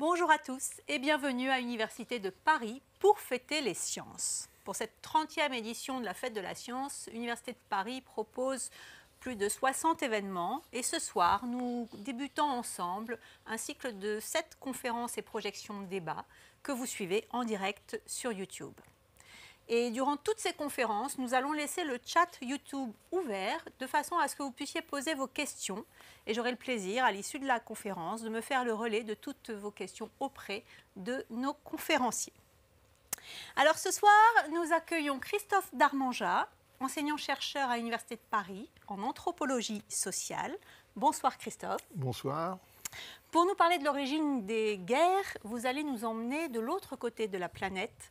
Bonjour à tous et bienvenue à l'Université de Paris pour fêter les sciences. Pour cette 30e édition de la Fête de la Science, l'Université de Paris propose plus de 60 événements et ce soir, nous débutons ensemble un cycle de 7 conférences et projections de débats que vous suivez en direct sur YouTube. Et durant toutes ces conférences, nous allons laisser le chat YouTube ouvert de façon à ce que vous puissiez poser vos questions. Et j'aurai le plaisir, à l'issue de la conférence, de me faire le relais de toutes vos questions auprès de nos conférenciers. Alors ce soir, nous accueillons Christophe darmanja enseignant-chercheur à l'Université de Paris en anthropologie sociale. Bonsoir Christophe. Bonsoir. Pour nous parler de l'origine des guerres, vous allez nous emmener de l'autre côté de la planète,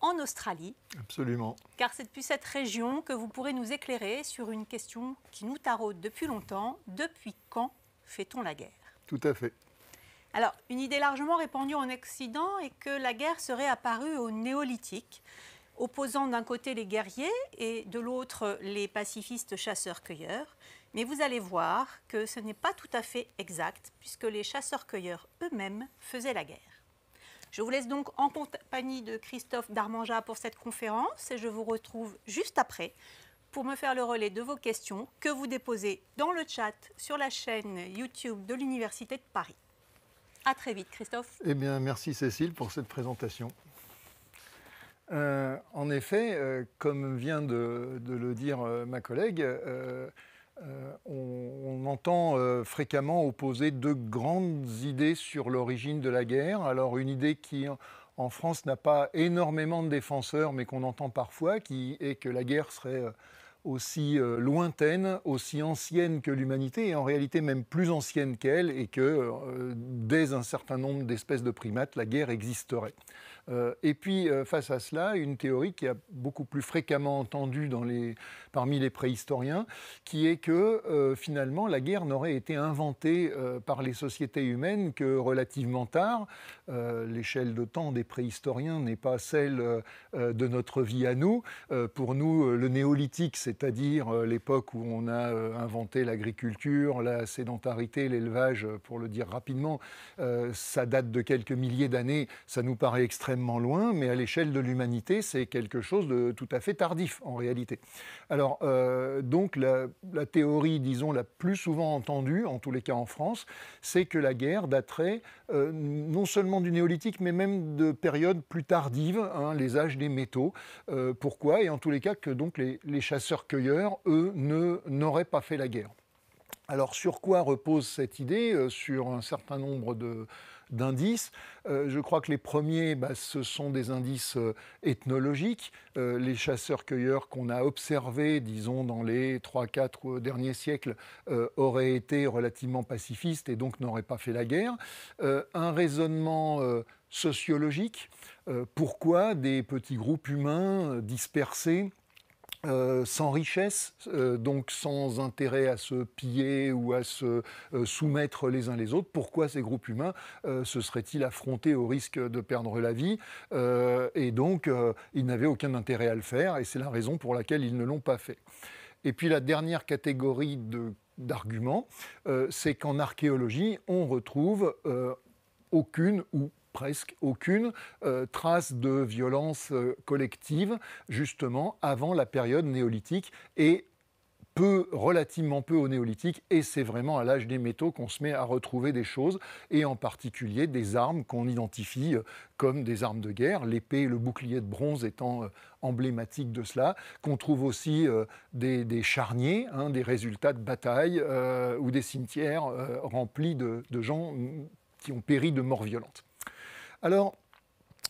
en Australie. Absolument. Car c'est depuis cette région que vous pourrez nous éclairer sur une question qui nous taraude depuis longtemps. Depuis quand fait-on la guerre Tout à fait. Alors, une idée largement répandue en Occident est que la guerre serait apparue au néolithique, opposant d'un côté les guerriers et de l'autre les pacifistes chasseurs-cueilleurs. Mais vous allez voir que ce n'est pas tout à fait exact, puisque les chasseurs-cueilleurs eux-mêmes faisaient la guerre. Je vous laisse donc en compagnie de Christophe Darmanja pour cette conférence et je vous retrouve juste après pour me faire le relais de vos questions que vous déposez dans le chat sur la chaîne YouTube de l'Université de Paris. À très vite, Christophe. Eh bien, merci Cécile pour cette présentation. Euh, en effet, euh, comme vient de, le dire euh, ma collègue, euh, on, entend euh, fréquemment opposer deux grandes idées sur l'origine de la guerre. Alors une idée qui en France n'a pas énormément de défenseurs, mais qu'on entend parfois, qui est que la guerre serait euh, aussi lointaine, aussi ancienne que l'humanité, et en réalité même plus ancienne qu'elle, et que dès un certain nombre d'espèces de primates, la guerre existerait. Euh, et puis, euh, face à cela, une théorie qui a beaucoup plus fréquemment entendue dans les, parmi les préhistoriens, qui est que euh, finalement, la guerre n'aurait été inventée par les sociétés humaines que relativement tard. L'échelle de temps des préhistoriens n'est pas celle de notre vie à nous. pour nous, le néolithique, c'est-à-dire l'époque où on a inventé l'agriculture, la sédentarité, l'élevage, pour le dire rapidement, ça date de quelques milliers d'années. Ça nous paraît extrêmement loin, mais à l'échelle de l'humanité, c'est quelque chose de tout à fait tardif en réalité. Alors, euh, donc, la, théorie, disons, la plus souvent entendue, en tous les cas en France, c'est que la guerre daterait euh, non seulement du néolithique, mais même de périodes plus tardives, hein, les âges des métaux. Euh, pourquoi Et en tous les cas, que donc les, les chasseurs-cueilleurs, eux, n'auraient pas fait la guerre. Alors, sur quoi repose cette idée Sur un certain nombre de d'indices. Euh, je crois que les premiers, bah, ce sont des indices euh, ethnologiques, euh, les chasseurs-cueilleurs qu'on a observés, disons, dans les 3 quatre derniers siècles, auraient été relativement pacifistes et donc n'auraient pas fait la guerre. un raisonnement sociologique, pourquoi des petits groupes humains dispersés euh, sans richesse, euh, donc sans intérêt à se piller ou à se euh, soumettre les uns les autres, pourquoi ces groupes humains se seraient-ils affrontés au risque de perdre la vie Et donc, ils n'avaient aucun intérêt à le faire, et c'est la raison pour laquelle ils ne l'ont pas fait. Et puis la dernière catégorie d'arguments, c'est qu'en archéologie, on retrouve aucune ou presque aucune euh, trace de violence euh, collective, justement, avant la période néolithique et peu, relativement peu au néolithique, et c'est vraiment à l'âge des métaux qu'on se met à retrouver des choses, et en particulier des armes qu'on identifie euh, comme des armes de guerre, l'épée et le bouclier de bronze étant emblématiques de cela, qu'on trouve aussi des, charniers, hein, des résultats de batailles, ou des cimetières remplis de, de gens mm, qui ont péri de morts violentes. Alors,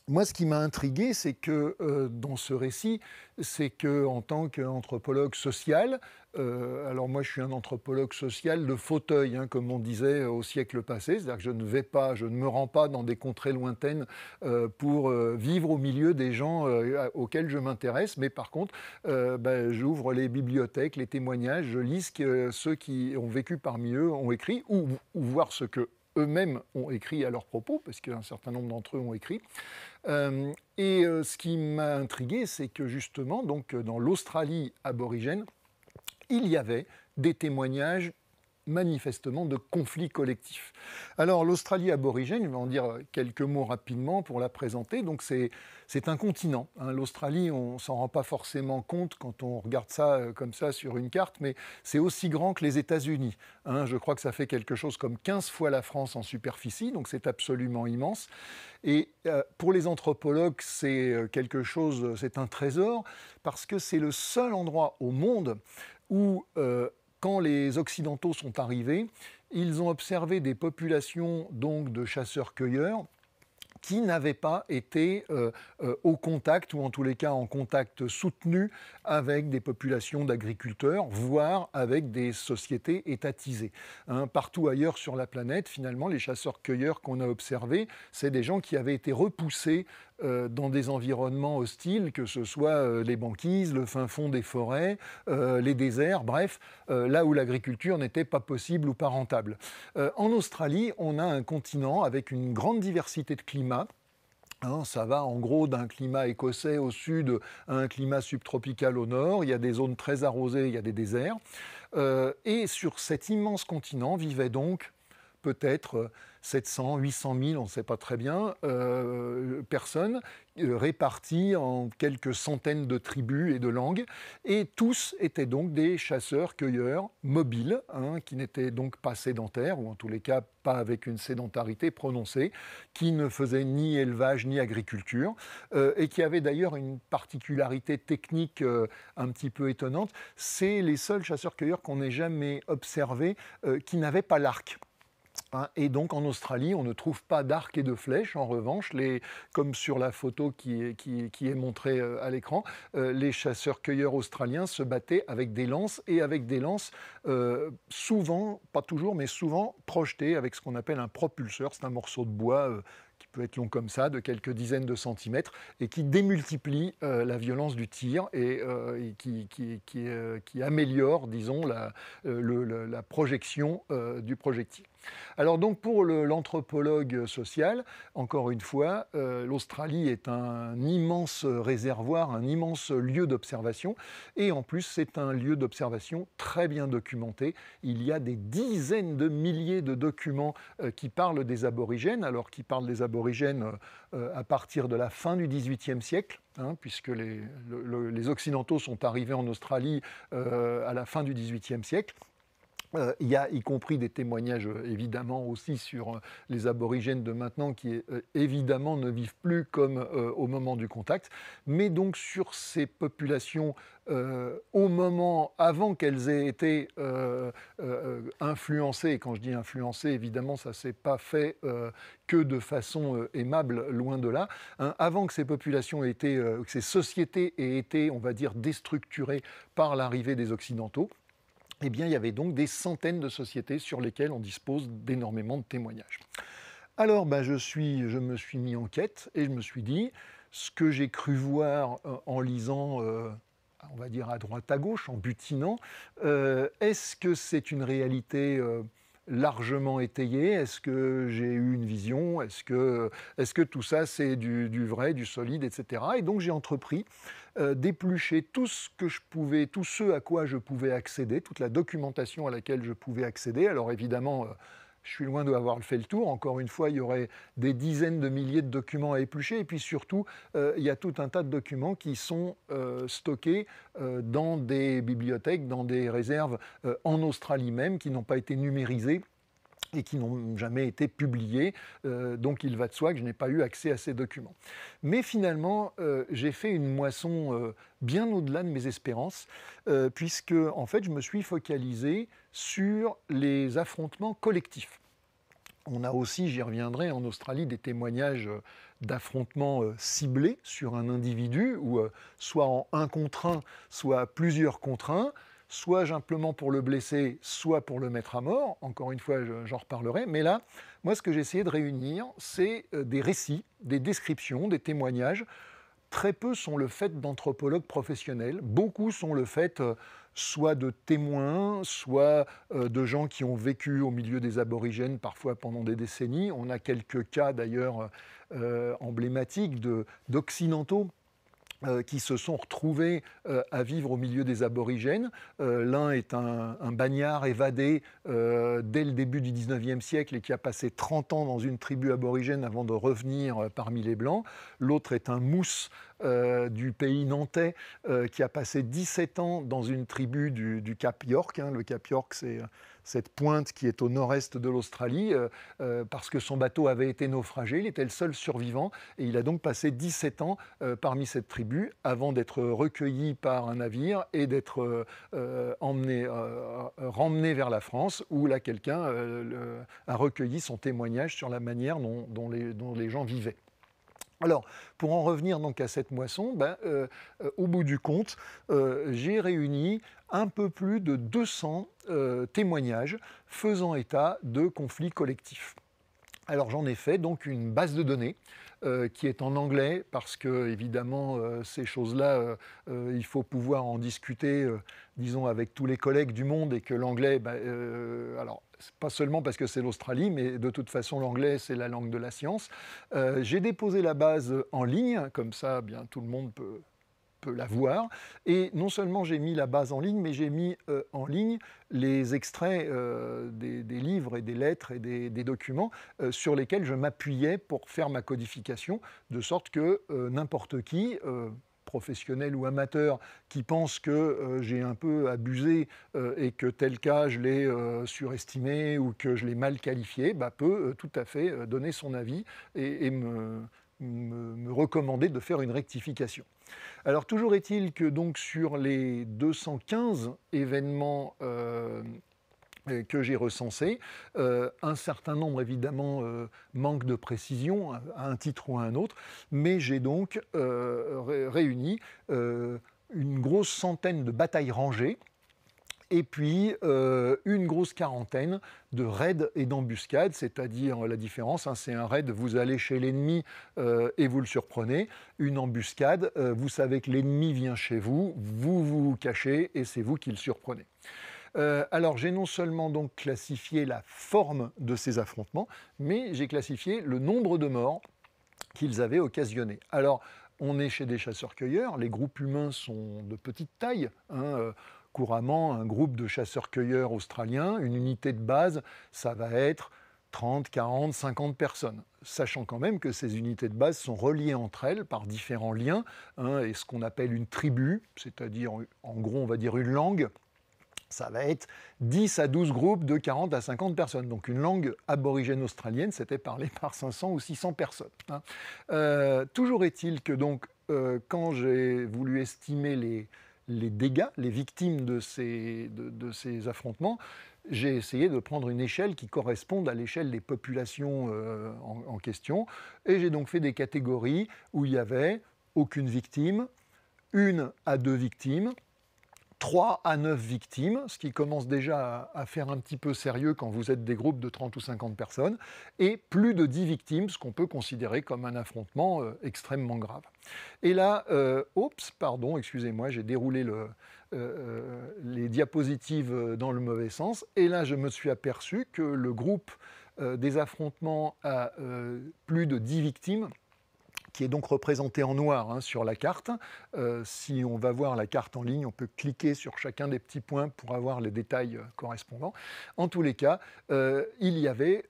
moi, ce qui m'a intrigué, c'est que euh, dans ce récit, c'est que en tant qu'anthropologue social, euh, alors moi je suis un anthropologue social de fauteuil, hein, comme on disait au siècle passé, c'est-à-dire que je ne vais pas, je ne me rends pas dans des contrées lointaines euh, pour vivre au milieu des gens auxquels je m'intéresse, mais par contre, ben, j'ouvre les bibliothèques, les témoignages, je lis ce que ceux qui ont vécu parmi eux ont écrit, ou, ou voir ce que eux-mêmes ont écrit à leur propos, parce qu'un certain nombre d'entre eux ont écrit. Euh, et euh, ce qui m'a intrigué, c'est que justement, donc, dans l'Australie aborigène, il y avait des témoignages manifestement de conflits collectifs. Alors l'Australie aborigène, je vais en dire quelques mots rapidement pour la présenter. Donc c'est un continent. Hein. L'Australie, on s'en rend pas forcément compte quand on regarde ça euh, comme ça sur une carte, mais c'est aussi grand que les États-Unis. Hein. Je crois que ça fait quelque chose comme 15 fois la France en superficie, donc c'est absolument immense. Et euh, pour les anthropologues, c'est euh, quelque chose, c'est un trésor, parce que c'est le seul endroit au monde où quand les Occidentaux sont arrivés, ils ont observé des populations donc de chasseurs-cueilleurs qui n'avaient pas été euh, euh, au contact, ou en tous les cas en contact soutenu, avec des populations d'agriculteurs, voire avec des sociétés étatisées. Hein, partout ailleurs sur la planète, finalement, les chasseurs-cueilleurs qu'on a observés, c'est des gens qui avaient été repoussés euh, dans des environnements hostiles, que ce soit euh, les banquises, le fin fond des forêts, euh, les déserts, bref, là où l'agriculture n'était pas possible ou pas rentable. en Australie, on a un continent avec une grande diversité de climats, hein, ça va en gros d'un climat écossais au sud à un climat subtropical au nord. Il y a des zones très arrosées, il y a des déserts. et sur cet immense continent vivaient donc peut-être 700, 800 000, on ne sait pas très bien, euh, personnes euh, réparties en quelques centaines de tribus et de langues. Et tous étaient donc des chasseurs-cueilleurs mobiles, hein, qui n'étaient donc pas sédentaires, ou en tous les cas pas avec une sédentarité prononcée, qui ne faisaient ni élevage ni agriculture, euh, et qui avaient d'ailleurs une particularité technique un petit peu étonnante. C'est les seuls chasseurs-cueilleurs qu'on ait jamais observés qui n'avaient pas l'arc. Hein, et donc en Australie, on ne trouve pas d'arc et de flèche. En revanche, comme sur la photo qui est, montrée euh, à l'écran, euh, les chasseurs-cueilleurs australiens se battaient avec des lances et avec des lances euh, souvent, pas toujours, mais souvent projetées avec ce qu'on appelle un propulseur. C'est un morceau de bois. qui peut être long comme ça, de quelques dizaines de centimètres, et qui démultiplie la violence du tir et, qui, améliore, disons, la projection du projectile. Alors donc pour l'anthropologue social, encore une fois, euh, l'Australie est un immense réservoir, un immense lieu d'observation, et en plus c'est un lieu d'observation très bien documenté. Il y a des dizaines de milliers de documents euh, qui parlent des aborigènes, alors qui parlent des aborigènes euh, à partir de la fin du XVIIIe siècle. Hein, puisque les, Occidentaux sont arrivés en Australie à la fin du XVIIIe siècle. Euh, il y a y compris des témoignages euh, évidemment aussi sur euh, les aborigènes de maintenant qui évidemment ne vivent plus comme au moment du contact, mais donc sur ces populations au moment avant qu'elles aient été influencées, et quand je dis influencées évidemment ça ne s'est pas fait que de façon aimable, loin de là, hein. avant que ces populations aient que ces sociétés aient été on va dire déstructurées par l'arrivée des Occidentaux, eh bien, il y avait donc des centaines de sociétés sur lesquelles on dispose d'énormément de témoignages. Alors, ben, je, suis, je me suis mis en quête et je me suis dit, ce que j'ai cru voir euh, en lisant, euh, on va dire à droite à gauche, en butinant, euh, est-ce que c'est une réalité largement étayé Est-ce que j'ai eu une vision Est-ce que, est que tout ça, c'est du, vrai, du solide, etc. Et donc, j'ai entrepris euh, d'éplucher tout ce que je pouvais, tout ce à quoi je pouvais accéder, toute la documentation à laquelle je pouvais accéder. Alors, évidemment, euh, je suis loin d'avoir fait le tour. Encore une fois, il y aurait des dizaines de milliers de documents à éplucher. Et puis surtout, euh, il y a tout un tas de documents qui sont euh, stockés euh, dans des bibliothèques, dans des réserves en Australie même, qui n'ont pas été numérisés et qui n'ont jamais été publiés. donc il va de soi que je n'ai pas eu accès à ces documents. Mais finalement, j'ai fait une moisson bien au-delà de mes espérances, puisque en fait, je me suis focalisé sur les affrontements collectifs. On a aussi, j'y reviendrai, en Australie des témoignages euh, d'affrontements euh, ciblés sur un individu, euh, soit en un contre un, soit plusieurs contre un, soit simplement pour le blesser, soit pour le mettre à mort. Encore une fois, j'en reparlerai. Mais là, moi, ce que j'ai essayé de réunir, c'est des récits, des descriptions, des témoignages. Très peu sont le fait d'anthropologues professionnels, beaucoup sont le fait soit de témoins, soit euh, de gens qui ont vécu au milieu des aborigènes parfois pendant des décennies. On a quelques cas d'ailleurs euh, emblématiques d'occidentaux euh, qui se sont retrouvés euh, à vivre au milieu des aborigènes. Euh, l'un est un, bagnard évadé dès le début du 19e siècle et qui a passé 30 ans dans une tribu aborigène avant de revenir parmi les Blancs. L'autre est un mousse du pays nantais qui a passé 17 ans dans une tribu du, Cap York. Hein. Le Cap York, c'est cette pointe qui est au nord-est de l'Australie, euh, euh, parce que son bateau avait été naufragé. Il était le seul survivant et il a donc passé 17 ans euh, parmi cette tribu avant d'être recueilli par un navire et d'être emmené, remmené vers la France, où là quelqu'un a recueilli son témoignage sur la manière dont les gens vivaient. Alors, pour en revenir donc à cette moisson, ben, euh, euh, au bout du compte, euh, j'ai réuni un peu plus de 200 témoignages faisant état de conflits collectifs. Alors j'en ai fait donc une base de données euh, qui est en anglais, parce que évidemment, euh, ces choses-là, euh, il faut pouvoir en discuter, disons, avec tous les collègues du monde, et que l'anglais, bah, alors pas seulement parce que c'est l'Australie, mais de toute façon l'anglais c'est la langue de la science. J'ai déposé la base en ligne, comme ça bien tout le monde peut peut la voir Et non seulement j'ai mis la base en ligne, mais j'ai mis euh, en ligne les extraits euh, des, livres et des lettres et des, documents euh, sur lesquels je m'appuyais pour faire ma codification, de sorte que n'importe qui, professionnel ou amateur qui pense que j'ai un peu abusé et que tel cas je l'ai surestimé ou que je l'ai mal qualifié, bah, peut tout à fait donner son avis et, et me me, recommander de faire une rectification. Alors toujours est-il que donc sur les 215 événements euh, euh, que j'ai recensés, euh, un certain nombre, évidemment, manque de précision à un titre ou à un autre, mais j'ai donc réuni une grosse centaine de batailles rangées et puis euh, une grosse quarantaine de raids et d'embuscades, c'est-à-dire la différence, hein, c'est un raid, vous allez chez l'ennemi euh, et vous le surprenez, une embuscade, euh, vous savez que l'ennemi vient chez vous, vous vous cachez et c'est vous qui le surprenez. alors j'ai non seulement donc classifié la forme de ces affrontements, mais j'ai classifié le nombre de morts qu'ils avaient occasionné. Alors on est chez des chasseurs-cueilleurs, les groupes humains sont de petite taille. Hein, couramment un groupe de chasseurs-cueilleurs australiens, une unité de base, ça va être 30, 40, 50 personnes, sachant quand même que ces unités de base sont reliées entre elles par différents liens, hein, et ce qu'on appelle une tribu, c'est-à-dire en gros on va dire une langue, ça va être 10 à 12 groupes de 40 à 50 personnes. Donc une langue aborigène australienne, c'était parlé par 500 ou 600 personnes. Hein. Euh, toujours est-il que donc, euh, quand j'ai voulu estimer les, les dégâts, les victimes de ces, affrontements, j'ai essayé de prendre une échelle qui corresponde à l'échelle des populations euh, en, en question. Et j'ai donc fait des catégories où il n'y avait aucune victime, une à deux victimes, 3 à 9 victimes, ce qui commence déjà à, faire un petit peu sérieux quand vous êtes des groupes de 30 ou 50 personnes, et plus de 10 victimes, ce qu'on peut considérer comme un affrontement euh, extrêmement grave. Et là, euh, oups, pardon, excusez-moi, j'ai déroulé euh, les diapositives dans le mauvais sens, et là je me suis aperçu que le groupe des affrontements à plus de 10 victimes qui est donc représenté en noir hein, sur la carte. Euh, si on va voir la carte en ligne, on peut cliquer sur chacun des petits points pour avoir les détails euh, correspondants. En tous les cas, euh, il y avait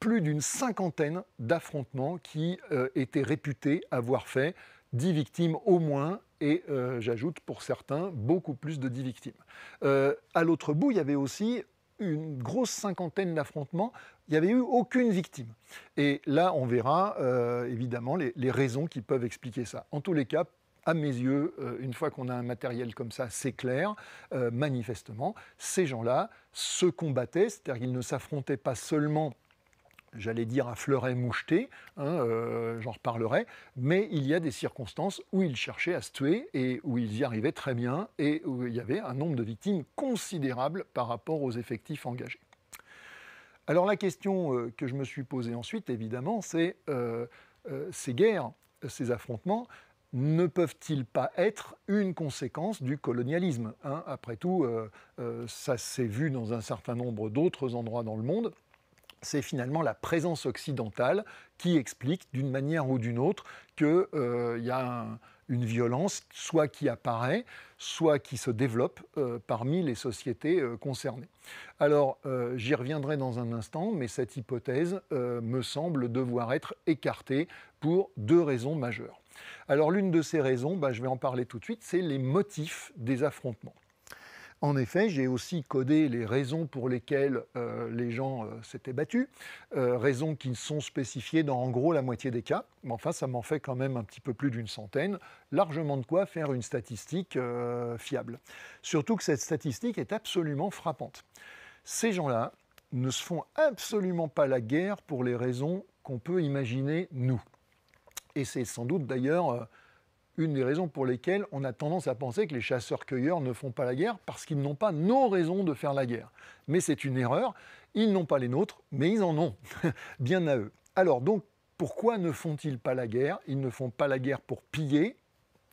plus d'une cinquantaine d'affrontements qui étaient réputés avoir fait 10 victimes au moins et j'ajoute pour certains beaucoup plus de 10 victimes. à l'autre bout, il y avait aussi une grosse cinquantaine d'affrontements, il n'y avait eu aucune victime. Et là, on verra euh, évidemment les, raisons qui peuvent expliquer ça. En tous les cas, à mes yeux, euh, une fois qu'on a un matériel comme ça, c'est clair, euh, manifestement, ces gens-là se combattaient, c'est-à-dire qu'ils ne s'affrontaient pas seulement j'allais dire, à fleuret moucheté, hein, euh, j'en reparlerai, mais il y a des circonstances où ils cherchaient à se tuer et où ils y arrivaient très bien et où il y avait un nombre de victimes considérable par rapport aux effectifs engagés. Alors la question euh, que je me suis posée ensuite, évidemment, c'est euh, ces guerres, ces affrontements, ne peuvent-ils pas être une conséquence du colonialisme hein Après tout, ça s'est vu dans un certain nombre d'autres endroits dans le monde c'est finalement la présence occidentale qui explique d'une manière ou d'une autre qu'il euh, y a une violence, soit qui apparaît, soit qui se développe euh, parmi les sociétés euh, concernées. Alors, j'y reviendrai dans un instant, mais cette hypothèse me semble devoir être écartée pour deux raisons majeures. Alors, l'une de ces raisons, bah, je vais en parler tout de suite, c'est les motifs des affrontements. En effet, j'ai aussi codé les raisons pour lesquelles euh, les gens euh, s'étaient battus, euh, raisons qui sont spécifiées dans en gros la moitié des cas, mais enfin ça m'en fait quand même un petit peu plus d'une centaine, largement de quoi faire une statistique fiable. Surtout que cette statistique est absolument frappante. Ces gens-là ne se font absolument pas la guerre pour les raisons qu'on peut imaginer nous. Et c'est sans doute d'ailleurs une des raisons pour lesquelles on a tendance à penser que les chasseurs-cueilleurs ne font pas la guerre, parce qu'ils n'ont pas nos raisons de faire la guerre. Mais c'est une erreur, ils n'ont pas les nôtres, mais ils en ont, bien à eux. Alors donc, pourquoi ne font-ils pas la guerre Ils ne font pas la guerre pour piller,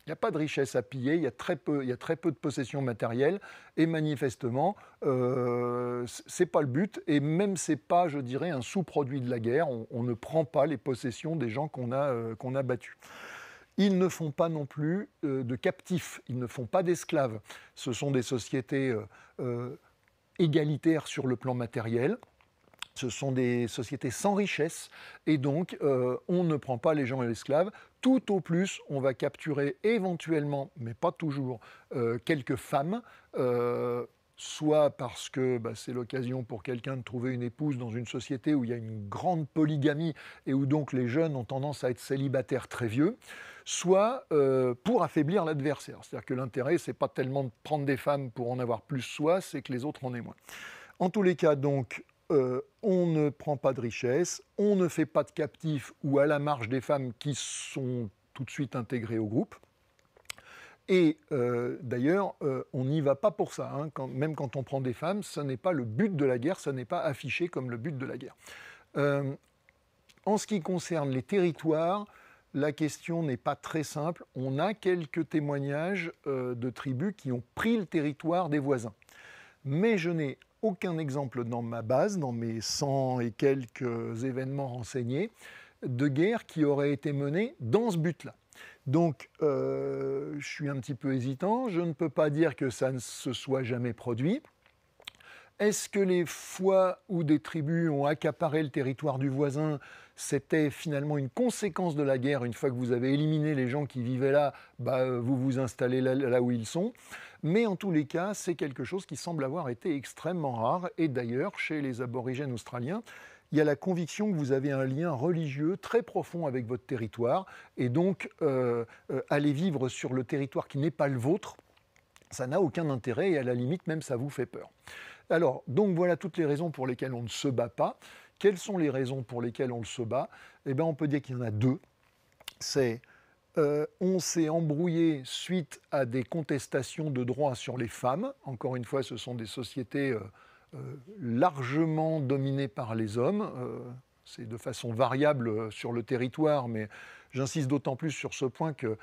il n'y a pas de richesse à piller, il y a très peu, il y a peu de possessions matérielles, et manifestement, euh, ce c'est pas le but, et même c'est pas, je dirais, un sous-produit de la guerre. On, ne prend pas les possessions des gens qu'on a, euh, qu'on a battus. Ils ne font pas non plus euh, de captifs, ils ne font pas d'esclaves. Ce sont des sociétés euh, euh, égalitaires sur le plan matériel. Ce sont des sociétés sans richesse et donc on ne prend pas les gens et l'esclave. Tout au plus, on va capturer éventuellement, mais pas toujours, quelques femmes, soit parce que bah, c'est l'occasion pour quelqu'un de trouver une épouse dans une société où il y a une grande polygamie et où donc les jeunes ont tendance à être célibataires très vieux, soit euh, pour affaiblir l'adversaire. C'est-à-dire que l'intérêt, c'est pas tellement de prendre des femmes pour en avoir plus soi, c'est que les autres en aient moins. En tous les cas, donc, euh, on ne prend pas de richesses, on ne fait pas de captifs ou à la marge des femmes qui sont tout de suite intégrées au groupe. Et euh, d'ailleurs, on n'y va pas pour ça. Hein. même quand on prend des femmes, ce n'est pas le but de la guerre, ce n'est pas affiché comme le but de la guerre. en ce qui concerne les territoires, la question n'est pas très simple. On a quelques témoignages euh, de tribus qui ont pris le territoire des voisins. Mais je n'ai aucun exemple dans ma base, dans mes 100 et quelques événements renseignés, de guerre qui aurait été menée dans ce but-là. Donc, euh, je suis un petit peu hésitant. Je ne peux pas dire que ça ne se soit jamais produit. Est-ce que les fois où des tribus ont accaparé le territoire du voisin, c'était finalement une conséquence de la guerre Une fois que vous avez éliminé les gens qui vivaient là, bah, euh, vous vous installez là, où ils sont. Mais en tous les cas, c'est quelque chose qui semble avoir été extrêmement rare. Et d'ailleurs, chez les aborigènes australiens, il y a la conviction que vous avez un lien religieux très profond avec votre territoire. Et donc, euh, euh, aller vivre sur le territoire qui n'est pas le vôtre, ça n'a aucun intérêt et à la limite, même ça vous fait peur. Alors, donc voilà toutes les raisons pour lesquelles on ne se bat pas. Quelles sont les raisons pour lesquelles on se bat Eh bien, on peut dire qu'il y en a deux. C'est euh, on s'est embrouillé suite à des contestations de droits sur les femmes. Encore une fois, ce sont des sociétés euh, euh, largement dominées par les hommes. c'est de façon variable sur le territoire, mais j'insiste d'autant plus sur ce point que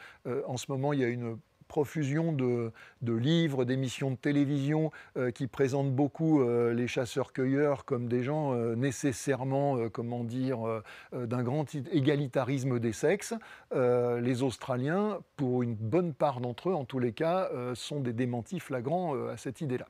en ce moment, il y a une profusion de, livres, d'émissions de télévision euh, qui présentent beaucoup euh, les chasseurs-cueilleurs comme des gens euh, nécessairement, comment dire, d'un grand égalitarisme des sexes. les Australiens, pour une bonne part d'entre eux, en tous les cas, sont des démentis flagrants à cette idée-là.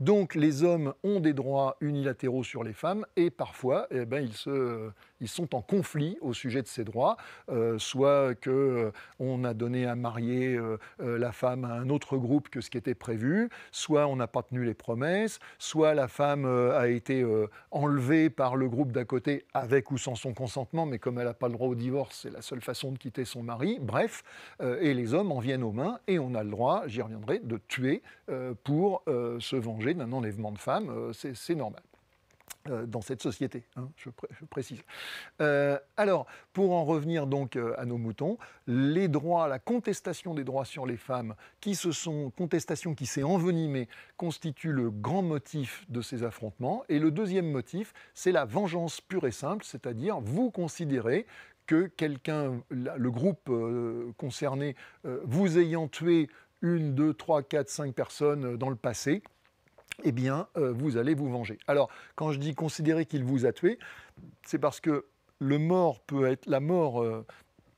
Donc les hommes ont des droits unilatéraux sur les femmes et parfois, eh ben, ils se ils sont en conflit au sujet de ces droits, euh, soit que euh, on a donné à marier euh, la femme à un autre groupe que ce qui était prévu, soit on n'a pas tenu les promesses, soit la femme a été enlevée par le groupe d'à côté avec ou sans son consentement, mais comme elle n'a pas le droit au divorce, c'est la seule façon de quitter son mari. Bref, et les hommes en viennent aux mains et on a le droit, j'y reviendrai, de tuer pour se venger d'un enlèvement de femme, c'est normal. Euh, dans cette société, hein, je, précise. Euh, alors, pour en revenir donc euh, à nos moutons, les droits, la contestation des droits sur les femmes, qui se sont, contestation qui s'est envenimée, constitue le grand motif de ces affrontements. Et le deuxième motif, c'est la vengeance pure et simple, c'est-à-dire vous considérez que quelqu'un, le groupe concerné, vous ayant tué une, deux, trois, quatre, cinq personnes dans le passé, eh bien, euh, vous allez vous venger. Alors, quand je dis considérer qu'il vous a tué, c'est parce que le mort peut être, la mort, euh,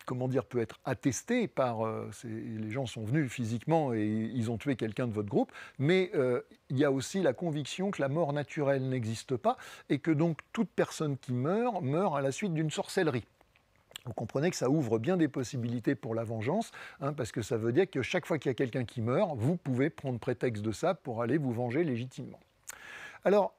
comment dire, peut être attestée par, euh, les gens sont venus physiquement et ils ont tué quelqu'un de votre groupe, mais il y a aussi la conviction que la mort naturelle n'existe pas et que donc toute personne qui meurt meurt à la suite d'une sorcellerie. Vous comprenez que ça ouvre bien des possibilités pour la vengeance, hein, parce que ça veut dire que chaque fois qu'il y a quelqu'un qui meurt, vous pouvez prendre prétexte de ça pour aller vous venger légitimement. Alors,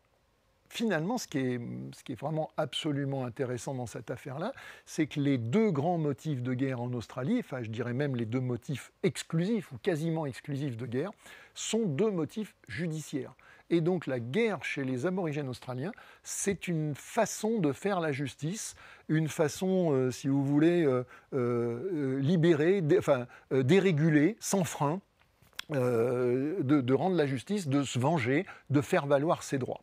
finalement, ce qui est, vraiment absolument intéressant dans cette affaire-là, c'est que les deux grands motifs de guerre en Australie, enfin je dirais même les deux motifs exclusifs ou quasiment exclusifs de guerre, sont deux motifs judiciaires. Et donc la guerre chez les aborigènes australiens, c'est une façon de faire la justice, une façon, euh, si vous voulez, euh, euh, libérée, dérégulée, sans frein, de, rendre la justice, de se venger, de faire valoir ses droits.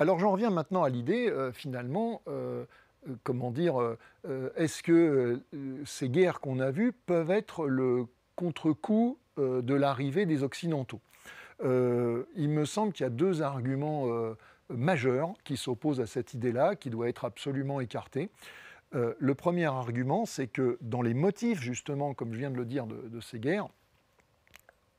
Alors j'en reviens maintenant à l'idée, finalement, comment dire, est-ce que ces guerres qu'on a vues peuvent être le contre-coup de l'arrivée des Occidentaux euh, il me semble qu'il y a deux arguments euh, majeurs qui s'opposent à cette idée-là, qui doit être absolument écartée. Euh, le premier argument, c'est que dans les motifs, justement, comme je viens de le dire, de ces guerres,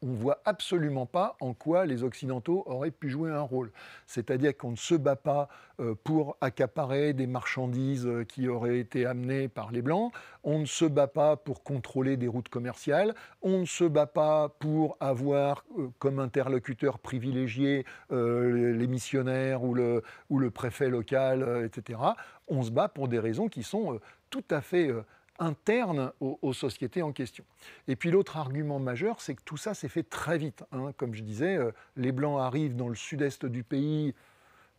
on ne voit absolument pas en quoi les Occidentaux auraient pu jouer un rôle. C'est-à-dire qu'on ne se bat pas euh, pour accaparer des marchandises euh, qui auraient été amenées par les Blancs, on ne se bat pas pour contrôler des routes commerciales, on ne se bat pas pour avoir euh, comme interlocuteur privilégié les missionnaires ou le, ou le préfet local, etc. On se bat pour des raisons qui sont tout à fait interne aux, sociétés en question. Et puis l'autre argument majeur, c'est que tout ça s'est fait très vite. Hein. Comme je disais, euh, les Blancs arrivent dans le sud-est du pays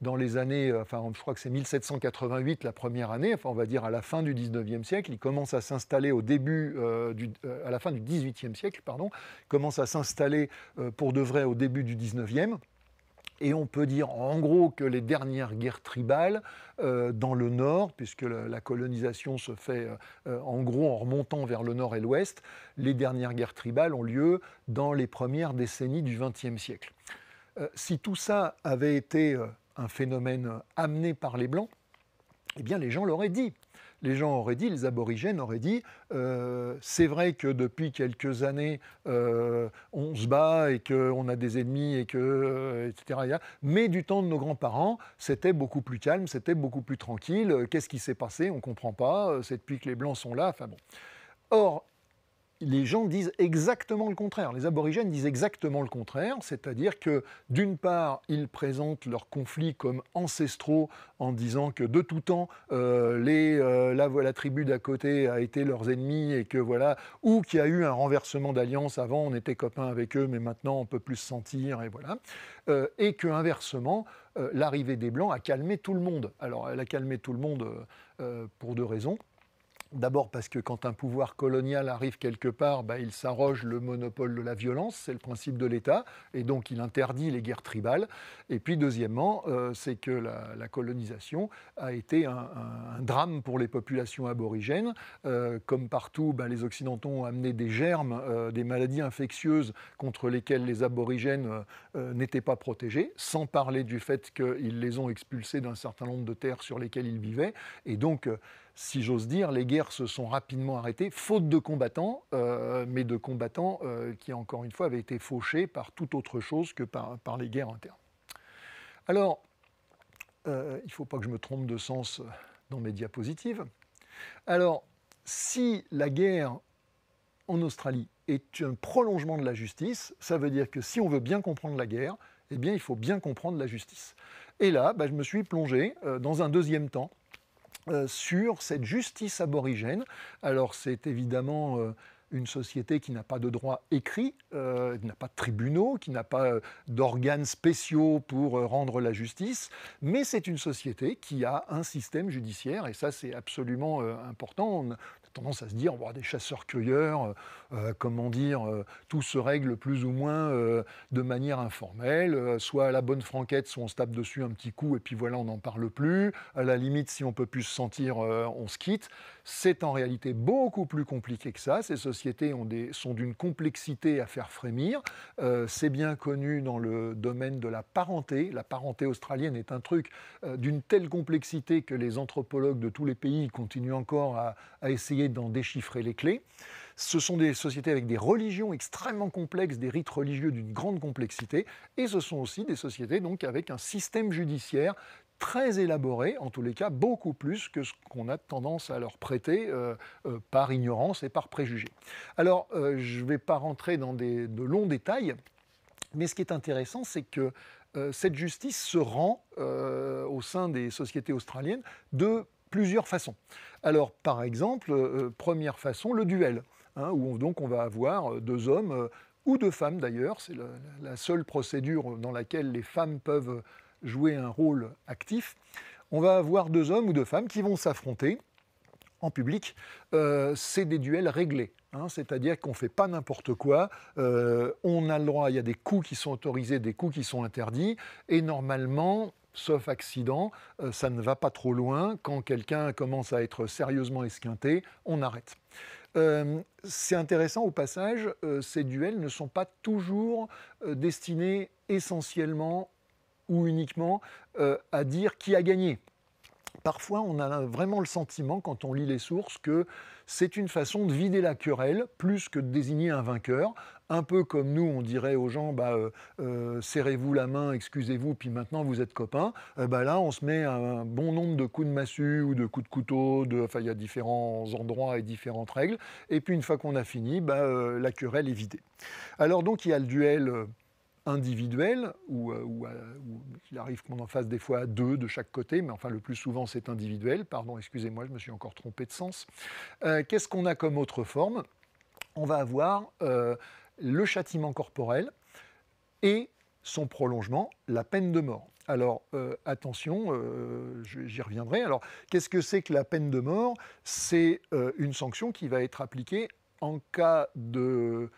dans les années, euh, enfin je crois que c'est 1788 la première année, enfin on va dire à la fin du 19e siècle, ils commencent à s'installer au début, euh, du, à la fin du 18e siècle, pardon, commencent à s'installer pour de vrai au début du 19e. Et on peut dire en gros que les dernières guerres tribales euh, dans le nord, puisque la, colonisation se fait euh, euh, en gros en remontant vers le nord et l'ouest, les dernières guerres tribales ont lieu dans les premières décennies du XXe siècle. si tout ça avait été un phénomène amené par les Blancs, eh bien les gens l'auraient dit les gens auraient dit, les aborigènes auraient dit, euh, c'est vrai que depuis quelques années, euh, on se bat et qu'on a des ennemis, et que, euh, etc. Mais du temps de nos grands-parents, c'était beaucoup plus calme, c'était beaucoup plus tranquille. Qu'est-ce qui s'est passé On ne comprend pas. C'est depuis que les Blancs sont là. Enfin bon. Or, les gens disent exactement le contraire. Les aborigènes disent exactement le contraire, c'est-à-dire que d'une part, ils présentent leurs conflits comme ancestraux en disant que de tout temps, euh, les, euh, la, tribu d'à côté a été leurs ennemis et que voilà, ou qu'il y a eu un renversement d'alliance. Avant, on était copains avec eux, mais maintenant, on peut plus se sentir et voilà. Euh, et que inversement, l'arrivée des blancs a calmé tout le monde. Alors, elle a calmé tout le monde pour deux raisons. D'abord parce que quand un pouvoir colonial arrive quelque part, bah, il s'arroge le monopole de la violence, c'est le principe de l'État, et donc il interdit les guerres tribales. Et puis deuxièmement, euh, c'est que la, colonisation a été un, drame pour les populations aborigènes. Euh, comme partout, bah, les Occidentaux ont amené des germes, euh, des maladies infectieuses contre lesquelles les aborigènes n'étaient pas protégés, sans parler du fait qu'ils les ont expulsés d'un certain nombre de terres sur lesquelles ils vivaient. Et donc, si j'ose dire, les guerres se sont rapidement arrêtées, faute de combattants, euh, mais de combattants euh, qui, encore une fois, avaient été fauchés par tout autre chose que par, les guerres internes. Alors, euh, il ne faut pas que je me trompe de sens dans mes diapositives. Alors, si la guerre en Australie est un prolongement de la justice, ça veut dire que si on veut bien comprendre la guerre, eh bien, il faut bien comprendre la justice. Et là, bah, je me suis plongé dans un deuxième temps, euh, sur cette justice aborigène. Alors c'est évidemment euh, une société qui n'a pas de droit écrit, euh, qui n'a pas de tribunaux, qui n'a pas d'organes spéciaux pour rendre la justice, mais c'est une société qui a un système judiciaire, et ça c'est absolument important tendance à se dire, oh, des chasseurs-cueilleurs, euh, euh, comment dire, euh, tout se règle plus ou moins de manière informelle, soit à la bonne franquette, soit on se tape dessus un petit coup et puis voilà, on n'en parle plus. À la limite, si on peut plus se sentir, on se quitte. C'est en réalité beaucoup plus compliqué que ça. Ces sociétés ont des, sont d'une complexité à faire frémir. C'est bien connu dans le domaine de la parenté. La parenté australienne est un truc d'une telle complexité que les anthropologues de tous les pays continuent encore à, à essayer d'en déchiffrer les clés. Ce sont des sociétés avec des religions extrêmement complexes, des rites religieux d'une grande complexité, et ce sont aussi des sociétés donc avec un système judiciaire très élaboré, en tous les cas beaucoup plus que ce qu'on a tendance à leur prêter euh, euh, par ignorance et par préjugé. Alors, euh, je ne vais pas rentrer dans de longs détails, mais ce qui est intéressant, c'est que cette justice se rend au sein des sociétés australiennes de plusieurs façons. Alors, par exemple, euh, première façon, le duel, hein, où on, donc on va avoir euh, deux hommes, euh, ou deux femmes d'ailleurs, c'est la seule procédure dans laquelle les femmes peuvent jouer un rôle actif. On va avoir deux hommes ou deux femmes qui vont s'affronter en public. c'est des duels réglés. Hein, c'est-à-dire qu'on ne fait pas n'importe quoi, on a le droit, il y a des coups qui sont autorisés, des coups qui sont interdits, et normalement, sauf accident, euh, ça ne va pas trop loin. Quand quelqu'un commence à être sérieusement esquinté, on arrête. Euh, c'est intéressant au passage, euh, ces duels ne sont pas toujours destinés essentiellement ou uniquement à dire qui a gagné. Parfois, on a vraiment le sentiment, quand on lit les sources, que c'est une façon de vider la querelle plus que de désigner un vainqueur. Un peu comme nous, on dirait aux gens, bah, euh, euh, serrez-vous la main, excusez-vous, puis maintenant vous êtes copains. Euh, bah là, on se met un bon nombre de coups de massue ou de coups de couteau. De, enfin, il y a différents endroits et différentes règles. Et puis une fois qu'on a fini, bah, la querelle est vidée. Alors donc, il y a le duel individuel, euh, euh, ou il arrive qu'on en fasse des fois deux de chaque côté, mais enfin le plus souvent c'est individuel, pardon, excusez-moi, je me suis encore trompé de sens. Euh, qu'est-ce qu'on a comme autre forme On va avoir le châtiment corporel et son prolongement, la peine de mort. Alors attention, j'y reviendrai. Alors qu'est-ce que c'est que la peine de mort C'est une sanction qui va être appliquée en cas de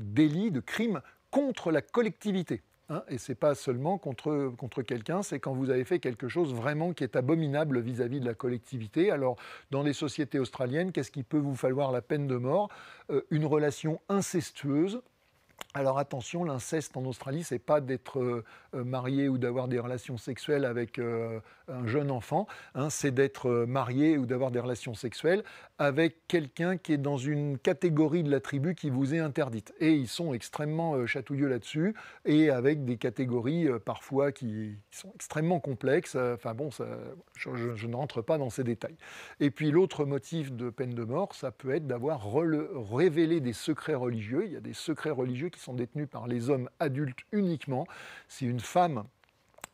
délit, de crime contre la collectivité. Ah. et ce n'est pas seulement contre, quelqu'un, c'est quand vous avez fait quelque chose vraiment qui est abominable vis-à-vis de la collectivité. Alors, dans les sociétés australiennes, qu'est-ce qui peut vous falloir la peine de mort euh, Une relation incestueuse, alors attention, l'inceste en Australie, c'est pas d'être euh, euh, marié ou d'avoir des relations sexuelles avec euh, un jeune enfant, hein. c'est d'être marié ou d'avoir des relations sexuelles avec quelqu'un qui est dans une catégorie de la tribu qui vous est interdite. Et ils sont extrêmement chatouilleux là-dessus, et avec des catégories parfois qui sont extrêmement complexes. Enfin bon, ça, je, ne rentre pas dans ces détails. Et puis l'autre motif de peine de mort, ça peut être d'avoir révélé des secrets religieux. Il y a des secrets religieux qui sont détenus par les hommes adultes uniquement. Si une femme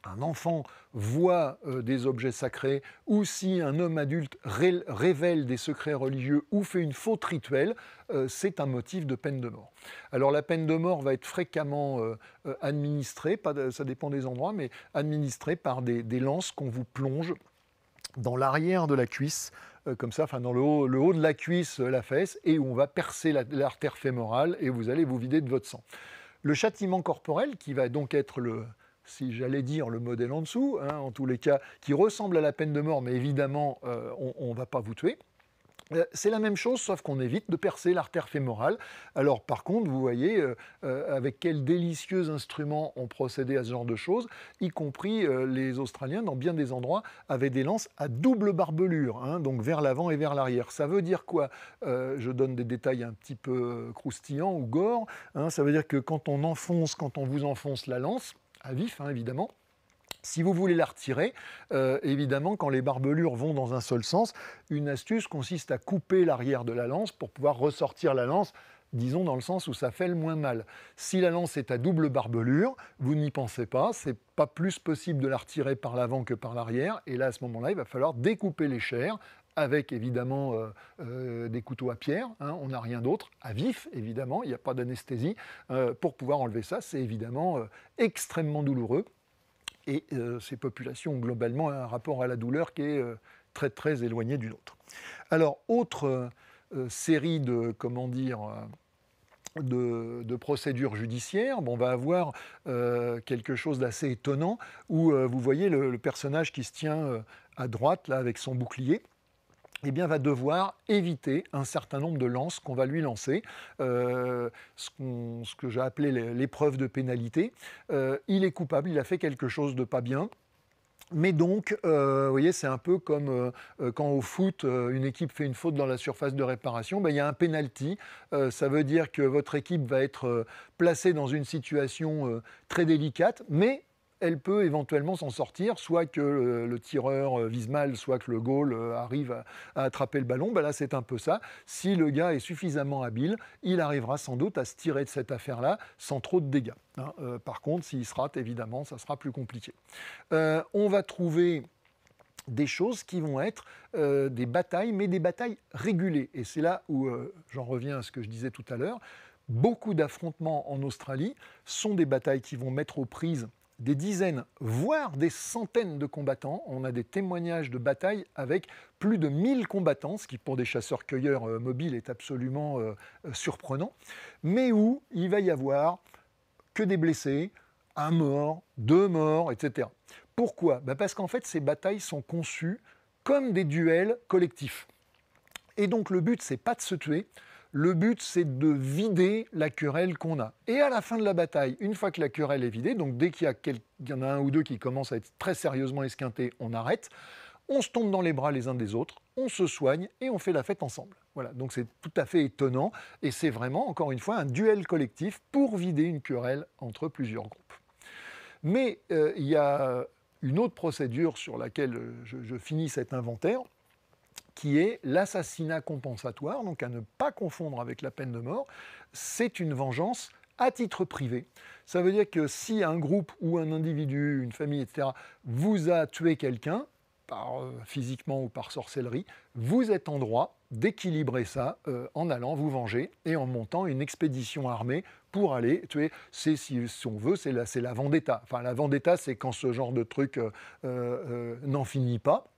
un enfant voit euh, des objets sacrés, ou si un homme adulte révèle des secrets religieux ou fait une faute rituelle, euh, c'est un motif de peine de mort. Alors la peine de mort va être fréquemment euh, administrée, ça dépend des endroits, mais administrée par des lances qu'on vous plonge dans l'arrière de la cuisse euh, comme ça, dans le haut, le haut de la cuisse, euh, la fesse, et on va percer l'artère fémorale et vous allez vous vider de votre sang. Le châtiment corporel, qui va donc être le, si j'allais dire le modèle en dessous, hein, en tous les cas, qui ressemble à la peine de mort, mais évidemment, euh, on ne va pas vous tuer. Euh, c'est la même chose, sauf qu'on évite de percer l'artère fémorale. Alors par contre, vous voyez euh, euh, avec quels délicieux instruments on procédait à ce genre de choses, y compris les Australiens, dans bien des endroits, avaient des lances à double barbelure, hein, donc vers l'avant et vers l'arrière. Ça veut dire quoi Je donne des détails un petit peu croustillants ou gore. Hein. ça veut dire que quand on enfonce, quand on vous enfonce la lance, à vif hein, évidemment, si vous voulez la retirer, euh, évidemment, quand les barbelures vont dans un seul sens, une astuce consiste à couper l'arrière de la lance pour pouvoir ressortir la lance disons dans le sens où ça fait le moins mal. Si la lance est à double barbelure, vous n'y pensez pas, c'est pas plus possible de la retirer par l'avant que par l'arrière, et là à ce moment-là, il va falloir découper les chairs avec évidemment euh, euh, des couteaux à pierre, hein, on n'a rien d'autre, à vif évidemment, il n'y a pas d'anesthésie, pour pouvoir enlever ça, c'est évidemment extrêmement douloureux, et euh, ces populations ont globalement un rapport à la douleur qui est euh, très très éloigné du nôtre. Alors, autre euh, série de, comment dire, de, procédures judiciaires, on va avoir quelque chose d'assez étonnant où vous voyez le, personnage qui se tient à droite là avec son bouclier. Eh bien, va devoir éviter un certain nombre de lances qu'on va lui lancer, euh, ce, que j'ai appelé l'épreuve de pénalité. Euh, il est coupable, il a fait quelque chose de pas bien. Mais donc, euh, vous voyez, c'est un peu comme quand au foot, une équipe fait une faute dans la surface de réparation, ben, il y a un penalty. ça veut dire que votre équipe va être placée dans une situation très délicate, mais elle peut éventuellement s'en sortir, soit que euh, le, tireur vise euh, mal, soit que le goal euh, arrive à, attraper le ballon. Ben là, c'est un peu ça. Si le gars est suffisamment habile, il arrivera sans doute à se tirer de cette affaire-là sans trop de dégâts. Hein. par contre, s'il se rate, évidemment, ça sera plus compliqué. on va trouver des choses qui vont être des batailles, mais des batailles régulées. Et c'est là où j'en reviens à ce que je disais tout à l'heure beaucoup d'affrontements en Australie sont des batailles qui vont mettre aux prises des dizaines, voire des centaines de combattants. On a des témoignages de batailles avec plus de 1000 combattants, ce qui pour des chasseurs-cueilleurs euh, mobiles est absolument euh, euh, surprenant, mais où il va y avoir que des blessés, un mort, deux morts, etc. Pourquoi bah, Parce qu'en fait, ces batailles sont conçues comme des duels collectifs. Et donc le but, c'est pas de se tuer, le but, c'est de vider la querelle qu'on a. Et à la fin de la bataille, une fois que la querelle est vidée, donc dès qu'il y, a en a un ou deux qui commencent à être très sérieusement esquintés, on arrête on se tombe dans les bras les uns des autres, on se soigne et on fait la fête ensemble. Voilà, donc c'est tout à fait étonnant et c'est vraiment, encore une fois, un duel collectif pour vider une querelle entre plusieurs groupes. Mais euh, il y a une autre procédure sur laquelle euh, je finis cet inventaire, qui est l'assassinat compensatoire, donc à ne pas confondre avec la peine de mort. C'est une vengeance à titre privé. Ça veut dire que si un groupe ou un individu, une famille, etc., vous a tué quelqu'un, par, euh, physiquement ou par sorcellerie, vous êtes en droit d'équilibrer ça euh, en allant vous venger et en montant une expédition armée pour aller tuer. C'est, si, on veut, c'est la, c'est la vendetta. Enfin, la vendetta, c'est quand ce genre de truc euh, n'en finit pas.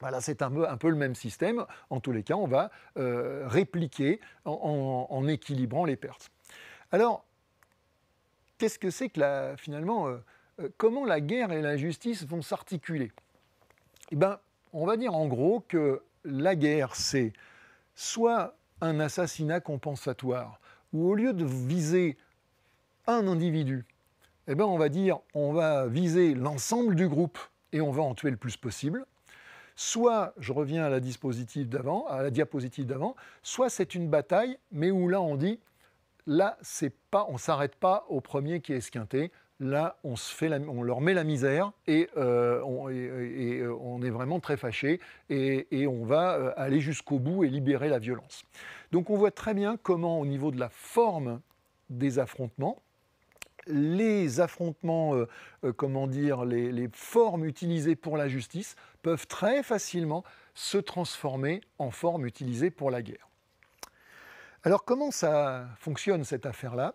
Voilà, c'est un, peu le même système. En tous les cas, on va euh, répliquer en, équilibrant les pertes. Alors, qu'est-ce que c'est que la, finalement, euh, euh, comment la guerre et la justice vont s'articuler Eh bien, on va dire en gros que la guerre, c'est soit un assassinat compensatoire, où au lieu de viser un individu, eh bien, on va dire on va viser l'ensemble du groupe et on va en tuer le plus possible. Soit, je reviens à la, d'avant, à la diapositive d'avant, soit c'est une bataille, mais où là on dit, là c'est pas, on s'arrête pas au premier qui est esquinté, là, on, on leur met la misère et, euh, euh, on, est vraiment très fâché et, on va euh, aller jusqu'au bout et libérer la violence. Donc on voit très bien comment au niveau de la forme des affrontements, les affrontements, euh, euh, comment dire, les, formes utilisées pour la justice peuvent très facilement se transformer en formes utilisées pour la guerre. Alors comment ça fonctionne cette affaire-là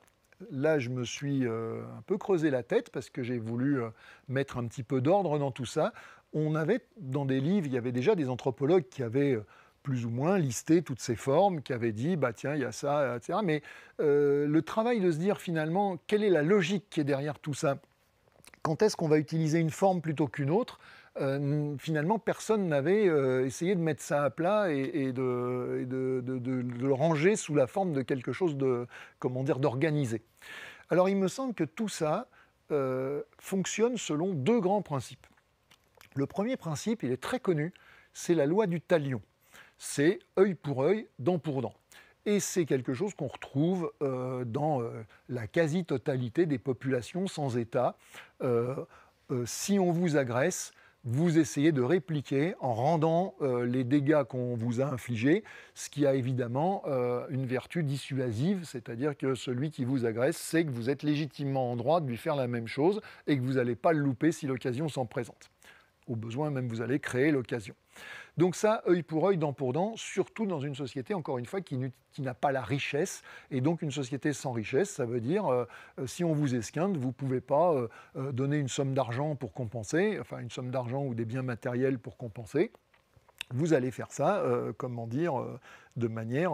Là, je me suis euh, un peu creusé la tête parce que j'ai voulu mettre un petit peu d'ordre dans tout ça. On avait, dans des livres, il y avait déjà des anthropologues qui avaient plus ou moins listé toutes ces formes qui avaient dit, bah tiens, il y a ça, etc. Mais euh, le travail de se dire finalement, quelle est la logique qui est derrière tout ça Quand est-ce qu'on va utiliser une forme plutôt qu'une autre euh, finalement, personne n'avait euh, essayé de mettre ça à plat et, de, de, le ranger sous la forme de quelque chose de, comment dire, d'organisé. Alors, il me semble que tout ça fonctionne selon deux grands principes. Le premier principe, il est très connu, c'est la loi du talion c'est œil pour œil, dent pour dent. Et c'est quelque chose qu'on retrouve euh, dans euh, la quasi-totalité des populations sans État. Euh, si on vous agresse, vous essayez de répliquer en rendant les dégâts qu'on vous a infligés, ce qui a évidemment une vertu dissuasive, c'est-à-dire que celui qui vous agresse sait que vous êtes légitimement en droit de lui faire la même chose et que vous n'allez pas le louper si l'occasion s'en présente. Au besoin même, vous allez créer l'occasion. Donc ça, œil pour œil, dent pour dent, surtout dans une société, encore une fois, qui, n'a pas la richesse. Et donc une société sans richesse, ça veut dire, euh, euh, si on vous esquinte, vous ne pouvez pas euh, donner une somme d'argent pour compenser, enfin une somme d'argent ou des biens matériels pour compenser. Vous allez faire ça, comment dire, de manière,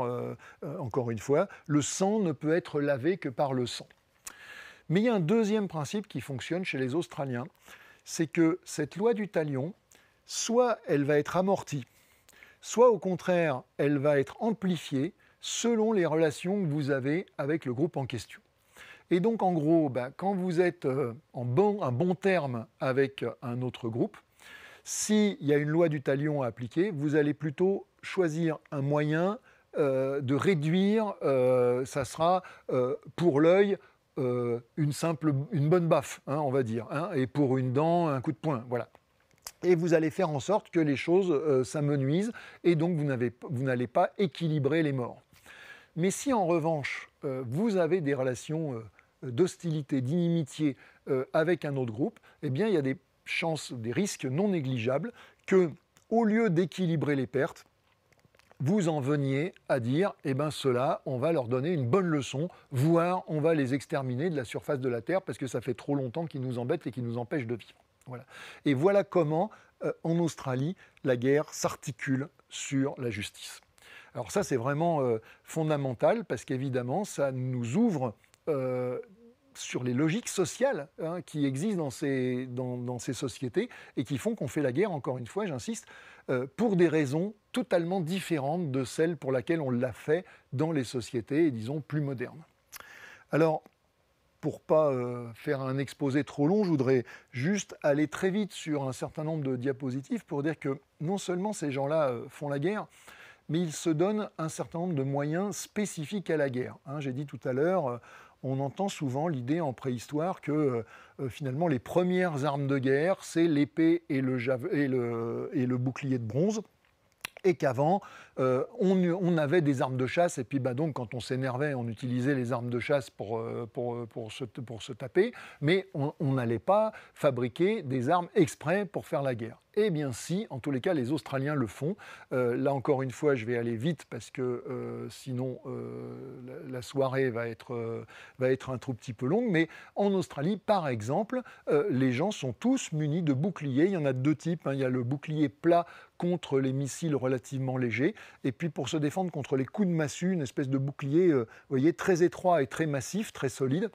encore une fois, le sang ne peut être lavé que par le sang. Mais il y a un deuxième principe qui fonctionne chez les Australiens, c'est que cette loi du talion, soit elle va être amortie, soit au contraire, elle va être amplifiée selon les relations que vous avez avec le groupe en question. Et donc en gros, bah, quand vous êtes euh, en bon, un bon terme avec un autre groupe, s'il y a une loi du talion à appliquer, vous allez plutôt choisir un moyen euh, de réduire, euh, ça sera pour l'œil, une simple, bonne baffe, hein, on va dire, hein, et pour une dent, un coup de poing, voilà et vous allez faire en sorte que les choses euh, s'amenuisent et donc vous n'allez pas équilibrer les morts. Mais si en revanche euh, vous avez des relations euh, d'hostilité, d'inimitié avec un autre groupe, eh bien il y a des chances, des risques non négligeables que, au lieu d'équilibrer les pertes, vous en veniez à dire, eh bien cela, on va leur donner une bonne leçon, voire on va les exterminer de la surface de la Terre parce que ça fait trop longtemps qu'ils nous embêtent et qu'ils nous empêchent de vivre. Voilà. Et voilà comment, euh, en Australie, la guerre s'articule sur la justice. Alors ça, c'est vraiment euh, fondamental parce qu'évidemment, ça nous ouvre euh, sur les logiques sociales hein, qui existent dans ces, dans, ces, sociétés et qui font qu'on fait la guerre, encore une fois, j'insiste, pour des raisons totalement différentes de celles pour lesquelles on l'a fait dans les sociétés, disons, plus modernes. Alors, pour pas euh, faire un exposé trop long, je voudrais juste aller très vite sur un certain nombre de diapositives pour dire que non seulement ces gens-là euh, font la guerre, mais ils se donnent un certain nombre de moyens spécifiques à la guerre. Hein. J'ai dit tout à l'heure, euh, on entend souvent l'idée en préhistoire que finalement les premières armes de guerre, c'est l'épée et, et le bouclier de bronze et qu'avant, euh, on, avait des armes de chasse, et puis bah, donc quand on s'énervait, on utilisait les armes de chasse pour, euh, pour, euh, pour, se, pour se taper, mais on n'allait pas fabriquer des armes exprès pour faire la guerre. Eh bien si, en tous les cas, les Australiens le font. là encore une fois, je vais aller vite parce que sinon la, soirée va être, va être un tout petit peu longue. Mais en Australie, par exemple, les gens sont tous munis de boucliers. Il y en a deux types. Hein. Il y a le bouclier plat contre les missiles relativement légers, et puis pour se défendre contre les coups de massue, une espèce de bouclier euh, voyez, très étroit et très massif, très solide.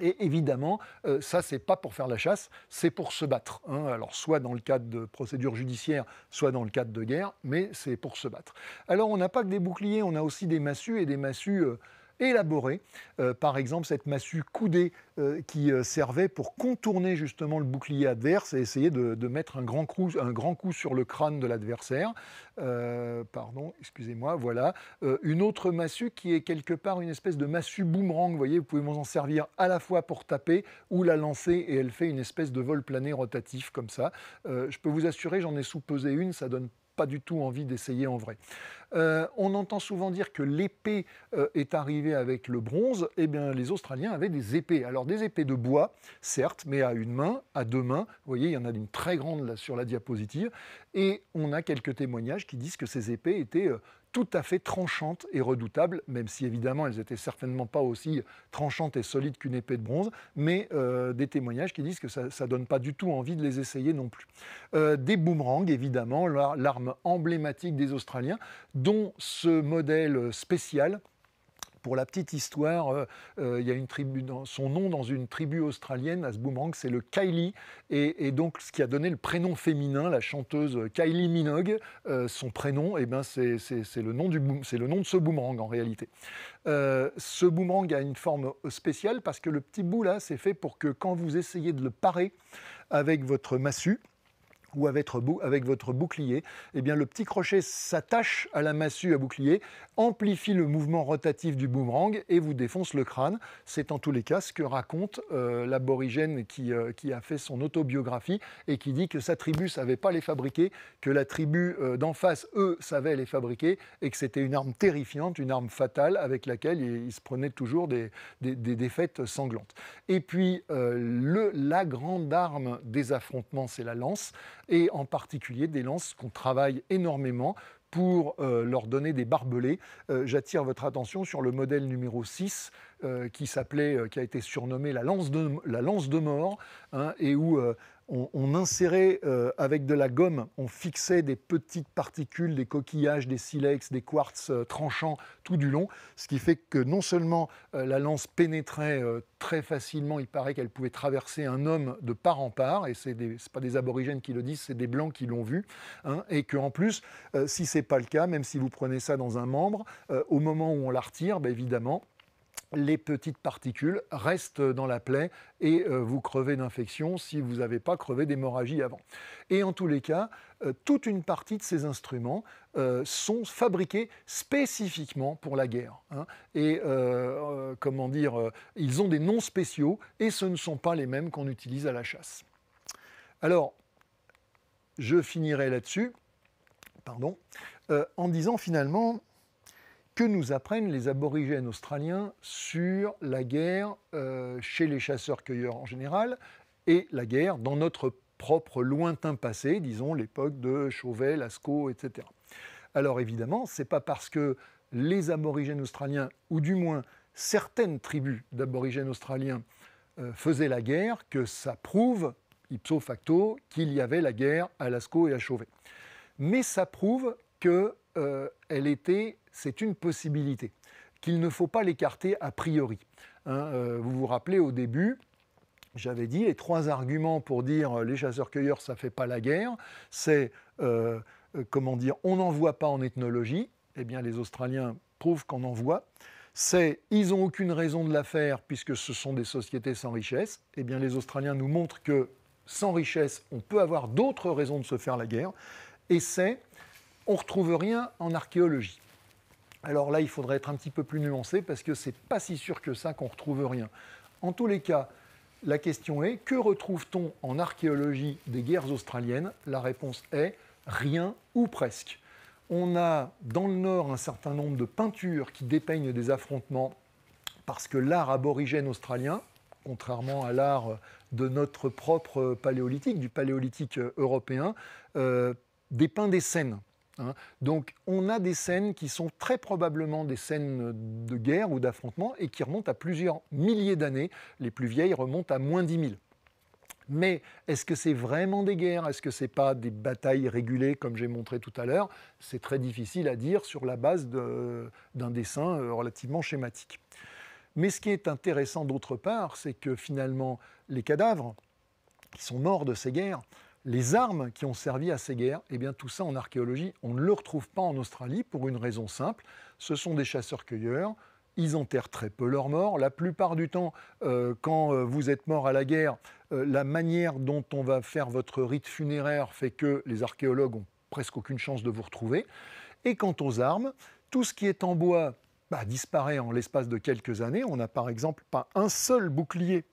Et évidemment, euh, ça, c'est pas pour faire la chasse, c'est pour se battre. Hein. Alors, soit dans le cadre de procédures judiciaires, soit dans le cadre de guerre, mais c'est pour se battre. Alors, on n'a pas que des boucliers, on a aussi des massues et des massues. Euh, élaboré. Euh, par exemple, cette massue coudée euh, qui euh, servait pour contourner justement le bouclier adverse et essayer de, mettre un grand, coup, un grand, coup, sur le crâne de l'adversaire. pardon, excusez-moi, voilà. une autre massue qui est quelque part une espèce de massue boomerang, vous voyez, vous pouvez vous en servir à la fois pour taper ou la lancer et elle fait une espèce de vol plané rotatif comme ça. je peux vous assurer, j'en ai sous-pesé une, ça donne pas du tout envie d'essayer en vrai. Euh, on entend souvent dire que l'épée euh, est arrivée avec le bronze. Eh bien, les Australiens avaient des épées. Alors, des épées de bois, certes, mais à une main, à deux mains. Vous voyez, il y en a une très grande sur la diapositive. Et on a quelques témoignages qui disent que ces épées étaient euh, tout à fait tranchantes et redoutables, même si évidemment elles étaient certainement pas aussi tranchantes et solides qu'une épée de bronze, mais euh, des témoignages qui disent que ça ne donne pas du tout envie de les essayer non plus. Euh, des boomerangs, évidemment, l'arme emblématique des Australiens, dont ce modèle spécial pour la petite histoire, euh, euh, il y a une tribu, son nom dans une tribu australienne à ce boomerang, c'est le Kylie, et, donc ce qui a donné le prénom féminin, la chanteuse Kylie Minogue, euh, son prénom, eh ben c'est le nom le nom de ce boomerang en réalité. ce boomerang a une forme spéciale parce que le petit bout là, c'est fait pour que quand vous essayez de le parer avec votre massue, ou avec votre, bouclier, eh bien, le petit crochet s'attache à la massue à bouclier, amplifie le mouvement rotatif du boomerang et vous défonce le crâne. C'est en tous les cas ce que raconte euh, l'aborigène qui, euh, qui, a fait son autobiographie et qui dit que sa tribu ne savait pas les fabriquer, que la tribu euh, d'en face, eux, savait les fabriquer et que c'était une arme terrifiante, une arme fatale avec laquelle il, se prenait toujours des, des, des, défaites sanglantes. Et puis, le, la grande arme des affrontements, c'est la lance et en particulier des lances qu'on travaille énormément pour euh, leur donner des barbelés. Euh, j'attire votre attention sur le modèle numéro 6 euh, qui s'appelait, qui a été surnommé la lance de, la lance de mort, hein, et où on, insérait euh, avec de la gomme, on fixait des petites particules, des coquillages, des silex, des quartz euh, tranchants tout du long, ce qui fait que non seulement euh, la lance pénétrait très facilement, il paraît qu'elle pouvait traverser un homme de part en part, et ce n'est pas des aborigènes qui le disent, c'est des blancs qui l'ont vu, hein, et qu'en plus, si ce n'est pas le cas, même si vous prenez ça dans un membre, au moment où on la retire, bah, évidemment, les petites particules restent dans la plaie et euh, vous crevez d'infection si vous n'avez pas crevé d'hémorragie avant. Et en tous les cas, euh, toute une partie de ces instruments euh, sont fabriqués spécifiquement pour la guerre. Hein. et comment dire, ils ont des noms spéciaux et ce ne sont pas les mêmes qu'on utilise à la chasse. Alors, je finirai là-dessus, pardon, en disant finalement que nous apprennent les aborigènes australiens sur la guerre euh, chez les chasseurs-cueilleurs en général et la guerre dans notre propre lointain passé, disons l'époque de Chauvet, Lascaux, etc. Alors évidemment, c'est pas parce que les aborigènes australiens, ou du moins certaines tribus d'aborigènes australiens, euh, faisaient la guerre que ça prouve, ipso facto, qu'il y avait la guerre à Lascaux et à Chauvet. Mais ça prouve que euh, elle était, c'est une possibilité, qu'il ne faut pas l'écarter a priori. Hein, euh, vous vous rappelez au début, j'avais dit les trois arguments pour dire euh, les chasseurs-cueilleurs, ça ne fait pas la guerre, c'est, comment dire, on n'en voit pas en ethnologie, eh bien les Australiens prouvent qu'on en voit, c'est ils n'ont aucune raison de la faire puisque ce sont des sociétés sans richesse, eh bien les Australiens nous montrent que sans richesse, on peut avoir d'autres raisons de se faire la guerre, et c'est on ne retrouve rien en archéologie. Alors là, il faudrait être un petit peu plus nuancé parce que c'est pas si sûr que ça qu'on retrouve rien. En tous les cas, la question est que retrouve-t-on en archéologie des guerres australiennes La réponse est rien ou presque. On a dans le nord un certain nombre de peintures qui dépeignent des affrontements parce que l'art aborigène australien, contrairement à l'art de notre propre paléolithique, du paléolithique européen, euh, dépeint des scènes Hein. Donc on a des scènes qui sont très probablement des scènes de guerre ou d'affrontement et qui remontent à plusieurs milliers d'années. Les plus vieilles remontent à moins 10 000. Mais est-ce que c'est vraiment des guerres Est-ce que ce n'est pas des batailles régulées comme j'ai montré tout à l'heure C'est très difficile à dire sur la base d'un dessin euh, relativement schématique. Mais ce qui est intéressant d'autre part, c'est que finalement, les cadavres qui sont morts de ces guerres les armes qui ont servi à ces guerres, eh bien tout ça en archéologie, on ne le retrouve pas en Australie pour une raison simple, ce sont des chasseurs-cueilleurs, ils enterrent très peu leurs morts. La plupart du temps, euh, quand euh, vous êtes mort à la guerre, euh, la manière dont on va faire votre rite funéraire fait que les archéologues ont presque aucune chance de vous retrouver. Et quant aux armes, tout ce qui est en bois bah, disparaît en l'espace de quelques années. On n'a par exemple pas un seul bouclier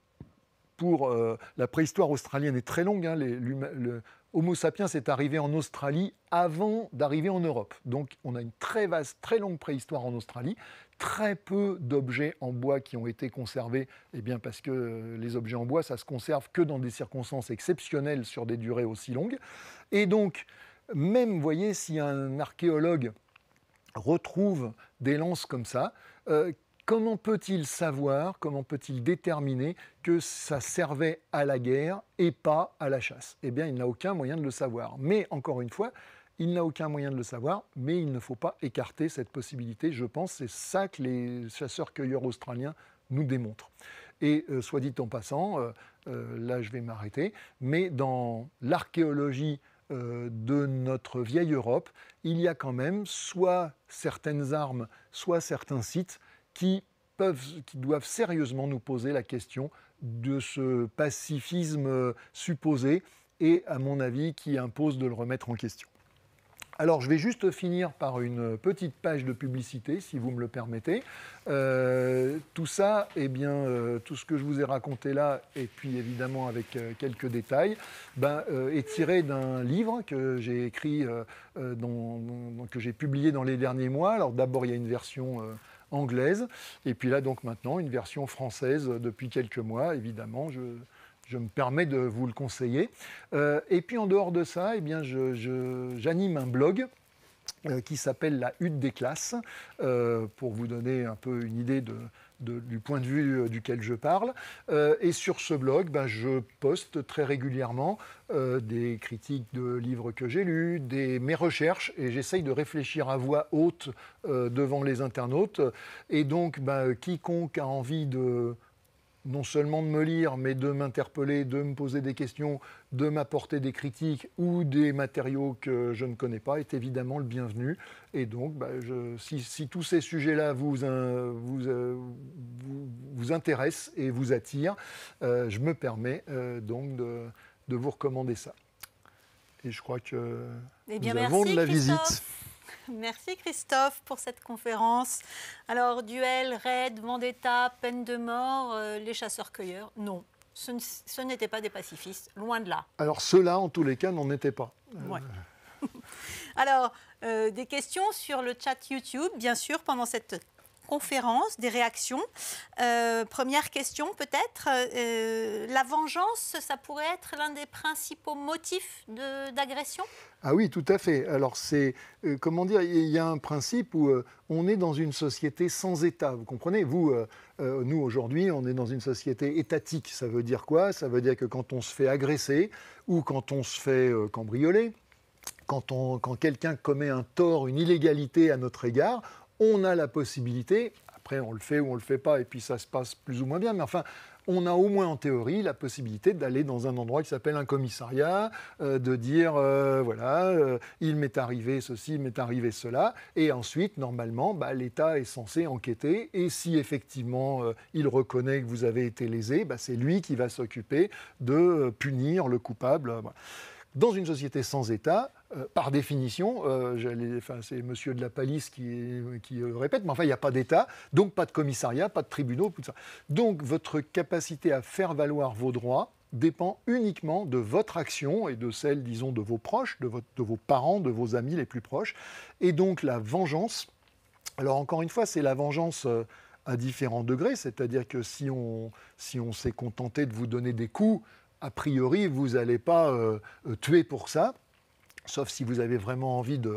pour euh, la préhistoire australienne est très longue. Hein, le Homo sapiens est arrivé en Australie avant d'arriver en Europe. Donc on a une très vaste, très longue préhistoire en Australie. Très peu d'objets en bois qui ont été conservés, et eh bien parce que euh, les objets en bois, ça se conserve que dans des circonstances exceptionnelles sur des durées aussi longues. Et donc, même, voyez, si un archéologue retrouve des lances comme ça, euh, Comment peut-il savoir, comment peut-il déterminer que ça servait à la guerre et pas à la chasse Eh bien, il n'a aucun moyen de le savoir. Mais encore une fois, il n'a aucun moyen de le savoir, mais il ne faut pas écarter cette possibilité. Je pense c'est ça que les chasseurs-cueilleurs australiens nous démontrent. Et euh, soit dit en passant, euh, euh, là je vais m'arrêter, mais dans l'archéologie de notre vieille Europe, il y a quand même soit certaines armes, soit certains sites qui, qui doivent sérieusement nous poser la question de ce pacifisme euh, supposé et, à mon avis, qui impose de le remettre en question. Alors, je vais juste finir par une petite page de publicité, si vous me le permettez. Euh, tout ça, eh bien, euh, tout ce que je vous ai raconté là, et puis évidemment avec quelques détails, ben, est tiré d'un livre que j'ai écrit, que j'ai publié dans les derniers mois. Alors, d'abord, il y a une version anglaise. Et puis là, donc maintenant, une version française depuis quelques mois, évidemment. Je, me permets de vous le conseiller. Euh, et puis en dehors de ça, eh bien, j'anime un blog euh, qui s'appelle La Hutte des Classes, euh, pour vous donner un peu une idée de, du point de vue euh, duquel je parle. Euh, et sur ce blog, ben, je poste très régulièrement euh, des critiques de livres que j'ai lus, des, mes recherches, et j'essaye de réfléchir à voix haute devant les internautes. Et donc, ben, quiconque a envie de non seulement de me lire, mais de m'interpeller, de me poser des questions, de m'apporter des critiques ou des matériaux que je ne connais pas, est évidemment le bienvenu. Et donc, bah, si, tous ces sujets-là euh, euh, vous, vous, intéressent et vous attirent, euh, je me permets donc de, vous recommander ça. Et je crois que eh nous avons de la visite. Merci Christophe pour cette conférence. Alors, duel, raid, vendetta, peine de mort, euh, les chasseurs-cueilleurs, non. Ce n'étaient pas des pacifistes, loin de là. Alors, ceux-là, en tous les cas, n'en étaient pas. Euh, Alors, euh, des questions sur le chat YouTube, bien sûr, pendant cette conférences, des réactions. Euh, première question peut-être, euh, la vengeance, ça pourrait être l'un des principaux motifs d'agression Ah oui, tout à fait. Alors c'est, euh, comment dire, il y a un principe où on est dans une société sans État, vous comprenez Vous, nous aujourd'hui, on est dans une société étatique. Ça veut dire quoi Ça veut dire que quand on se fait agresser ou quand on se fait cambrioler, quand, quand quelqu'un commet un tort, une illégalité à notre égard, on a la possibilité, après on le fait ou on ne le fait pas, et puis ça se passe plus ou moins bien, mais enfin, on a au moins en théorie la possibilité d'aller dans un endroit qui s'appelle un commissariat, euh, de dire euh, voilà, euh, il m'est arrivé ceci, il m'est arrivé cela, et ensuite, normalement, bah, l'État est censé enquêter, et si effectivement il reconnaît que vous avez été lésé, bah, c'est lui qui va s'occuper de punir le coupable. Dans une société sans État, euh, par définition, euh, c'est Monsieur de la Palisse qui, euh, répète, mais enfin, il n'y a pas d'État, donc pas de commissariat, pas de tribunaux, tout ça. Donc, votre capacité à faire valoir vos droits dépend uniquement de votre action et de celle, disons, de vos proches, de, vos parents, de vos amis les plus proches. Et donc, la vengeance, alors encore une fois, c'est la vengeance à différents degrés, c'est-à-dire que si on s'est contenté de vous donner des coups, a priori, vous n'allez pas tuer pour ça sauf si vous avez vraiment envie de,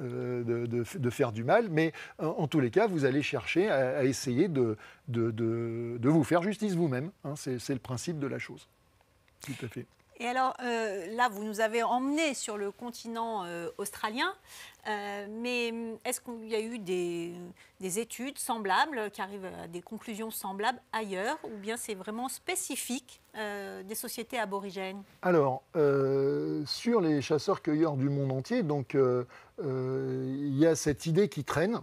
euh, de, faire du mal, mais euh, en, tous les cas, vous allez chercher à, essayer de, de, vous faire justice vous-même. Hein. c'est le principe de la chose. Tout à fait. Et alors euh, là, vous nous avez emmené sur le continent euh, australien, euh, mais hum, est-ce qu'il y a eu des, des, études semblables qui arrivent à des conclusions semblables ailleurs, ou bien c'est vraiment spécifique des sociétés aborigènes Alors, sur les chasseurs-cueilleurs du monde entier, donc il y a cette idée qui traîne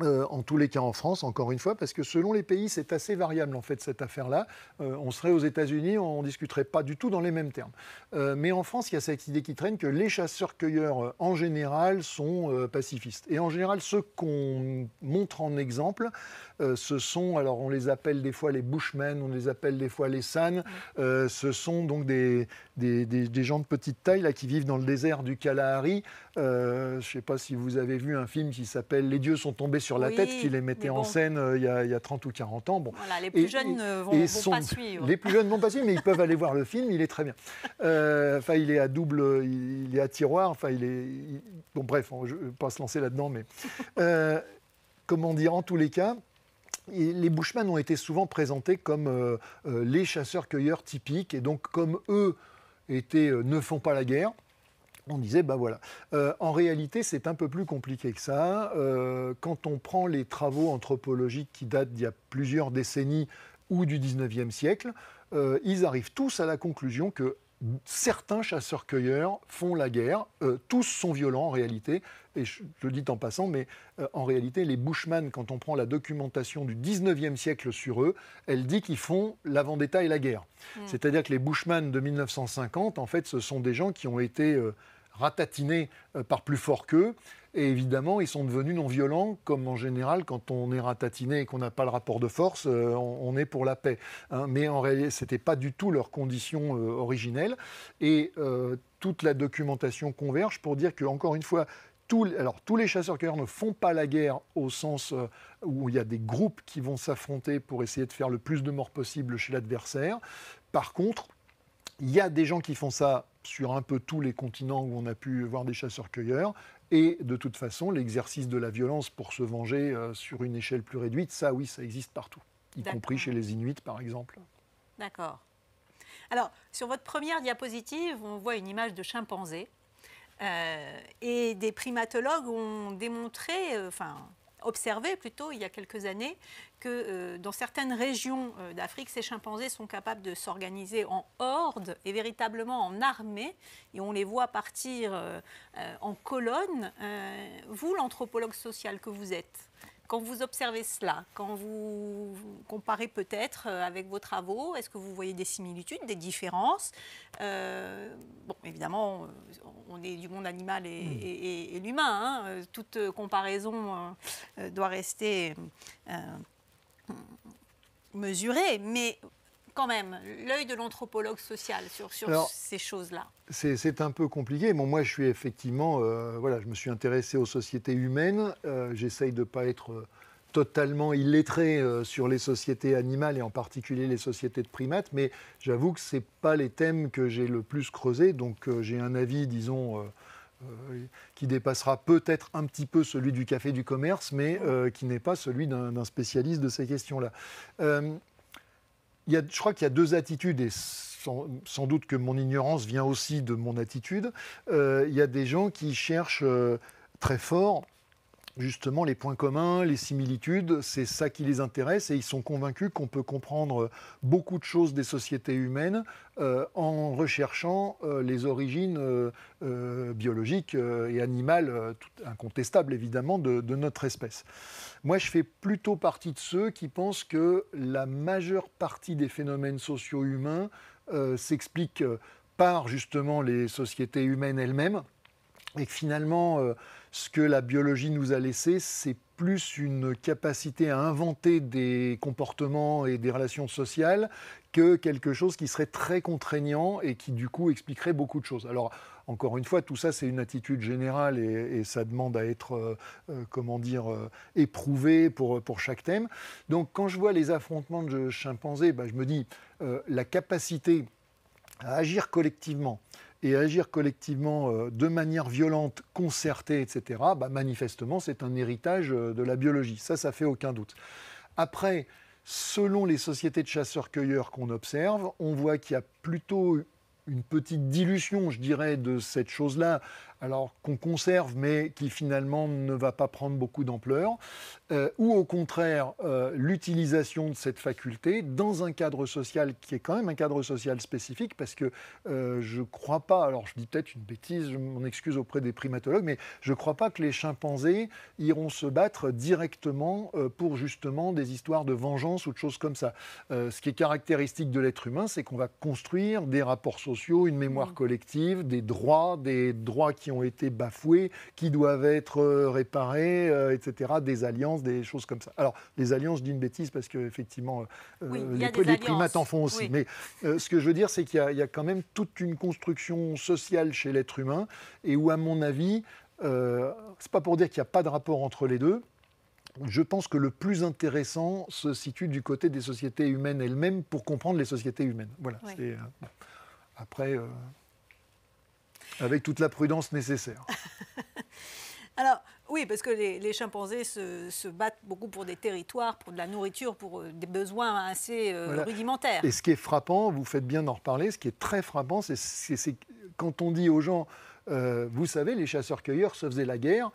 euh, en tous les cas en France, encore une fois, parce que selon les pays, c'est assez variable en fait cette affaire-là. Euh, on serait aux États-Unis, on ne discuterait pas du tout dans les mêmes termes. Euh, mais en France, il y a cette idée qui traîne que les chasseurs-cueilleurs en général sont pacifistes. Et en général, ceux qu'on montre en exemple, ce sont, alors on les appelle des fois les bushmen, on les appelle des fois les san, ce sont donc des, des, gens de petite taille là, qui vivent dans le désert du Kalahari. Je ne sais pas si vous avez vu un film qui s'appelle Les dieux sont tombés sur sur la tête qu'il les mettait en scène euh, il y, a, 30 ou 40 ans. Bon. les plus jeunes ne vont, pas suivre. Les plus jeunes vont pas suivre, mais ils peuvent aller voir le film, il est très bien. Euh, enfin, il est à double, il, est à tiroir, enfin, il est... bon, bref, on ne pas se lancer là-dedans, mais... Euh, comment dire, en tous les cas, les Bushman ont été souvent présentés comme les chasseurs-cueilleurs typiques, et donc comme eux étaient, ne font pas la guerre, on disait, ben voilà. Euh, en réalité, c'est un peu plus compliqué que ça. Euh, quand on prend les travaux anthropologiques qui datent d'il y a plusieurs décennies ou du 19e siècle, euh, ils arrivent tous à la conclusion que certains chasseurs-cueilleurs font la guerre. tous sont violents en réalité. Et je, le dis en passant, mais en réalité, les Bushman, quand on prend la documentation du 19e siècle sur eux, elle dit qu'ils font la vendetta et la guerre. Mm. C'est-à-dire que les Bushman de 1950, en fait, ce sont des gens qui ont été ratatinés euh, par plus fort qu'eux. Et évidemment, ils sont devenus non violents, comme en général, quand on est ratatiné et qu'on n'a pas le rapport de force, euh, on, est pour la paix. Hein. Mais en réalité, ce n'était pas du tout leur condition euh, originelle. Et toute la documentation converge pour dire que, encore une fois, alors, tous les chasseurs-cueilleurs ne font pas la guerre au sens où il y a des groupes qui vont s'affronter pour essayer de faire le plus de morts possible chez l'adversaire. Par contre, il y a des gens qui font ça sur un peu tous les continents où on a pu voir des chasseurs-cueilleurs. Et de toute façon, l'exercice de la violence pour se venger euh, sur une échelle plus réduite, ça oui, ça existe partout, y compris chez les Inuits par exemple. D'accord. Alors, sur votre première diapositive, on voit une image de chimpanzé. Euh, et des primatologues ont démontré, euh, enfin, observé plutôt il y a quelques années que euh, dans certaines régions euh, d'Afrique, ces chimpanzés sont capables de s'organiser en hordes et véritablement en armée, et on les voit partir euh, en colonne. vous, l'anthropologue social que vous êtes, quand vous observez cela, quand vous comparez peut-être euh, avec vos travaux, est-ce que vous voyez des similitudes, des différences euh, Bon, évidemment, euh, on est du monde animal et, hmm. l'humain. Hein. Toute comparaison doit rester mesurée. Mais quand même l'œil de l'anthropologue social sur, ces choses-là C'est un peu compliqué. moi, je suis effectivement, euh, voilà, je me suis intéressé aux sociétés humaines. Euh, j'essaye de ne pas être euh, totalement illettré sur les sociétés animales et en particulier les sociétés de primates, mais j'avoue que ce n'est pas les thèmes que j'ai le plus creusés. donc j'ai un avis, disons, qui dépassera peut-être un petit peu celui du café du commerce, mais qui n'est pas celui d'un spécialiste de ces questions-là y a, je crois qu'il y a deux attitudes et sans, doute que mon ignorance vient aussi de mon attitude. Euh, il y a des gens qui cherchent euh, très fort justement les points communs, les similitudes, c'est ça qui les intéresse et ils sont convaincus qu'on peut comprendre beaucoup de choses des sociétés humaines euh, en recherchant euh, les origines euh, biologiques et animales, incontestables évidemment, de, notre espèce. Moi, je fais plutôt partie de ceux qui pensent que la majeure partie des phénomènes sociaux humains s'explique par justement les sociétés humaines elles-mêmes et que finalement ce que la biologie nous a laissé, c'est plus une capacité à inventer des comportements et des relations sociales que quelque chose qui serait très contraignant et qui du coup expliquerait beaucoup de choses. Alors encore une fois, tout ça c'est une attitude générale et, ça demande à être, euh, euh, comment dire, euh, éprouvé pour, chaque thème. Donc quand je vois les affrontements de chimpanzés, bah, je me dis, la capacité à agir collectivement, et agir collectivement euh, de manière violente, concertée, etc., bah, manifestement, c'est un héritage euh, de la biologie. Ça, ça fait aucun doute. Après, selon les sociétés de chasseurs-cueilleurs qu'on observe, on voit qu'il y a plutôt une petite dilution, je dirais, de cette chose-là, alors qu'on conserve mais qui finalement ne va pas prendre beaucoup d'ampleur, euh, ou au contraire euh, l'utilisation de cette faculté dans un cadre social qui est quand même un cadre social spécifique, parce que euh, je ne crois pas, alors je dis peut-être une bêtise, je m'en excuse auprès des primatologues, mais je ne crois pas que les chimpanzés iront se battre directement pour justement des histoires de vengeance ou de choses comme ça. ce qui est caractéristique de l'être humain, c'est qu'on va construire des rapports sociaux, une mémoire mmh. collective, des droits, des droits qui ont été bafoués, qui doivent être euh, réparés, euh, etc. Des alliances, des choses comme ça. Alors, les alliances, d'une bêtise parce qu'effectivement, effectivement, euh, les, primates en font aussi. Mais ce que je veux dire, c'est qu'il y, a quand même toute une construction sociale chez l'être humain et où, à mon avis, c'est pas pour dire qu'il n'y a pas de rapport entre les deux, je pense que le plus intéressant se situe du côté des sociétés humaines elles-mêmes pour comprendre les sociétés humaines. Voilà. après. Avec toute la prudence nécessaire. Alors, oui, parce que les, chimpanzés se, battent beaucoup pour des territoires, pour de la nourriture, pour euh, des besoins assez euh, rudimentaires. Et ce qui est frappant, vous faites bien d'en reparler, ce qui est très frappant, c'est quand on dit aux gens, euh, vous savez, les chasseurs-cueilleurs se faisaient la guerre,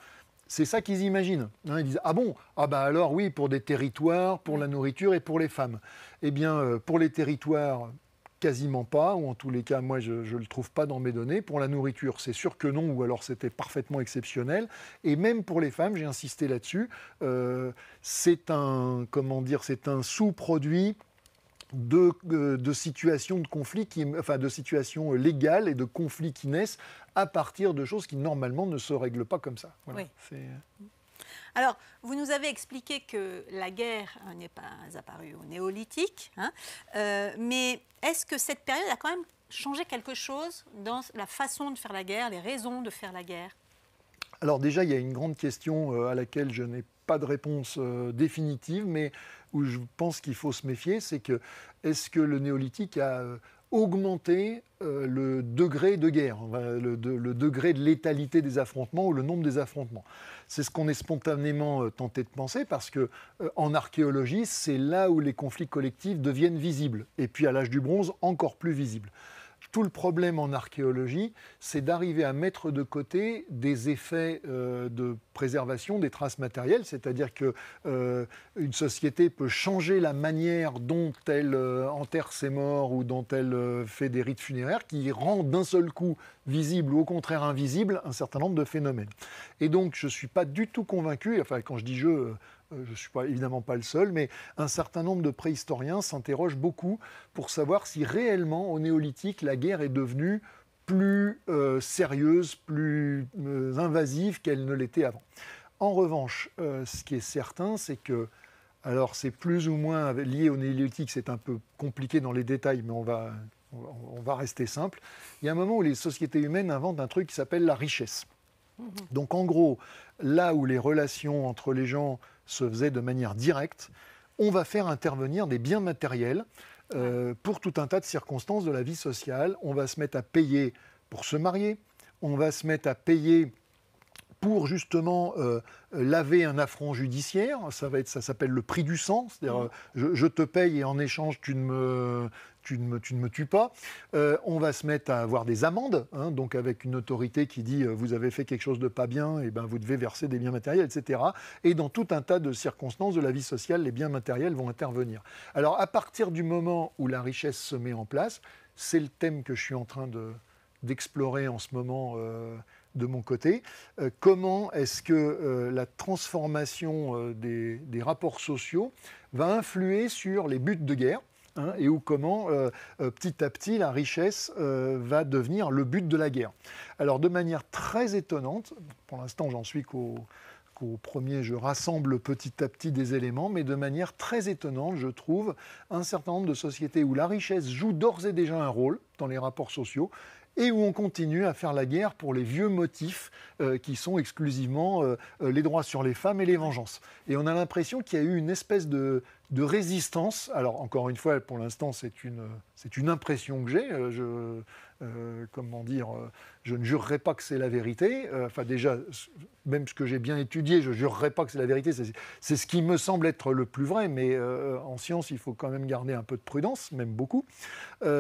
c'est ça qu'ils imaginent. Hein. ils disent Ah bon Ah ben alors oui, pour des territoires, pour la nourriture et pour les femmes. Eh bien, pour les territoires, quasiment pas, ou en tous les cas, moi, je ne le trouve pas dans mes données. Pour la nourriture, c'est sûr que non, ou alors c'était parfaitement exceptionnel. Et même pour les femmes, j'ai insisté là-dessus, euh, c'est un, comment dire, c'est un sous-produit de, euh, de situations de conflit, qui, enfin de situations légales et de conflits qui naissent à partir de choses qui normalement ne se règlent pas comme ça. Euh, alors, vous nous avez expliqué que la guerre hein, n'est pas apparue au néolithique, hein, euh, mais est-ce que cette période a quand même changé quelque chose dans la façon de faire la guerre, les raisons de faire la guerre Alors déjà, il y a une grande question euh, à laquelle je n'ai pas de réponse euh, définitive, mais où je pense qu'il faut se méfier, c'est que est-ce que le néolithique a augmenter euh, le degré de guerre, le, degré de létalité des affrontements ou le nombre des affrontements. C'est ce qu'on est spontanément euh, tenté de penser parce que euh, en archéologie, c'est là où les conflits collectifs deviennent visibles et puis à l'âge du bronze encore plus visibles tout le problème en archéologie, c'est d'arriver à mettre de côté des effets euh, de préservation des traces matérielles, c'est-à-dire que euh, une société peut changer la manière dont elle euh, enterre ses morts ou dont elle fait des rites funéraires, qui rend d'un seul coup visible ou au contraire invisible un certain nombre de phénomènes. Et donc, je suis pas du tout convaincu. Enfin, quand je dis je euh, je ne suis pas, évidemment pas le seul, mais un certain nombre de préhistoriens s'interrogent beaucoup pour savoir si réellement au néolithique la guerre est devenue plus euh, sérieuse, plus euh, invasive qu'elle ne l'était avant. En revanche, ce qui est certain, c'est que, alors c'est plus ou moins lié au néolithique, c'est un peu compliqué dans les détails, mais on va, on va rester simple, il y a un moment où les sociétés humaines inventent un truc qui s'appelle la richesse. Mmh Donc en gros, là où les relations entre les gens se faisait de manière directe. On va faire intervenir des biens matériels euh, pour tout un tas de circonstances de la vie sociale. On va se mettre à payer pour se marier, on va se mettre à payer pour justement euh, laver un affront judiciaire. Ça, va être, ça s'appelle le prix du sang, c'est-à-dire mmh. euh, je, te paye et en échange tu ne me, tu ne tues pas. Euh, on va se mettre à avoir des amendes, hein, donc avec une autorité qui dit vous avez fait quelque chose de pas bien, et eh ben vous devez verser des biens matériels, etc. Et dans tout un tas de circonstances de la vie sociale, les biens matériels vont intervenir. Alors à partir du moment où la richesse se met en place, c'est le thème que je suis en train d'explorer en ce moment de mon côté. Euh, comment est-ce que euh, la transformation euh, des, rapports sociaux va influer sur les buts de guerre hein, et où comment petit à petit la richesse va devenir le but de la guerre. Alors de manière très étonnante, pour l'instant j'en suis qu'au premier, je rassemble petit à petit des éléments, mais de manière très étonnante, je trouve un certain nombre de sociétés où la richesse joue d'ores et déjà un rôle dans les rapports sociaux et où on continue à faire la guerre pour les vieux motifs euh, qui sont exclusivement euh, euh, les droits sur les femmes et les vengeances. Et on a l'impression qu'il y a eu une espèce de, résistance. Alors encore une fois, pour l'instant, c'est une, impression que j'ai. Euh, comment dire, euh, je ne jurerai pas que c'est la vérité. Euh, enfin, déjà, même ce que j'ai bien étudié, je ne jurerai pas que c'est la vérité. C'est ce qui me semble être le plus vrai, mais en science, il faut quand même garder un peu de prudence, même beaucoup.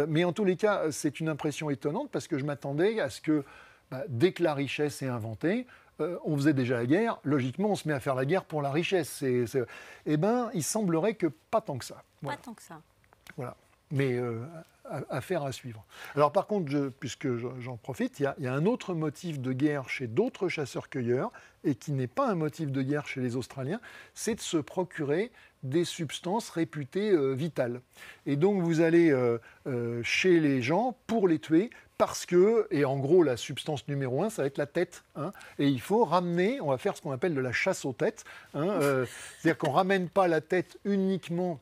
mais en tous les cas, c'est une impression étonnante parce que je m'attendais à ce que, bah, dès que la richesse est inventée, on faisait déjà la guerre, logiquement, on se met à faire la guerre pour la richesse. Eh bien, il semblerait que pas tant que ça. Pas tant que ça. Voilà. Mais à faire à suivre. Alors par contre, puisque j'en profite, il y, a, un autre motif de guerre chez d'autres chasseurs-cueilleurs, et qui n'est pas un motif de guerre chez les Australiens, c'est de se procurer des substances réputées euh, vitales. Et donc vous allez euh, euh, chez les gens pour les tuer, parce que, et en gros, la substance numéro un, ça va être la tête. Hein. et il faut ramener, on va faire ce qu'on appelle de la chasse aux têtes. Hein, c'est-à-dire qu'on ne ramène pas la tête uniquement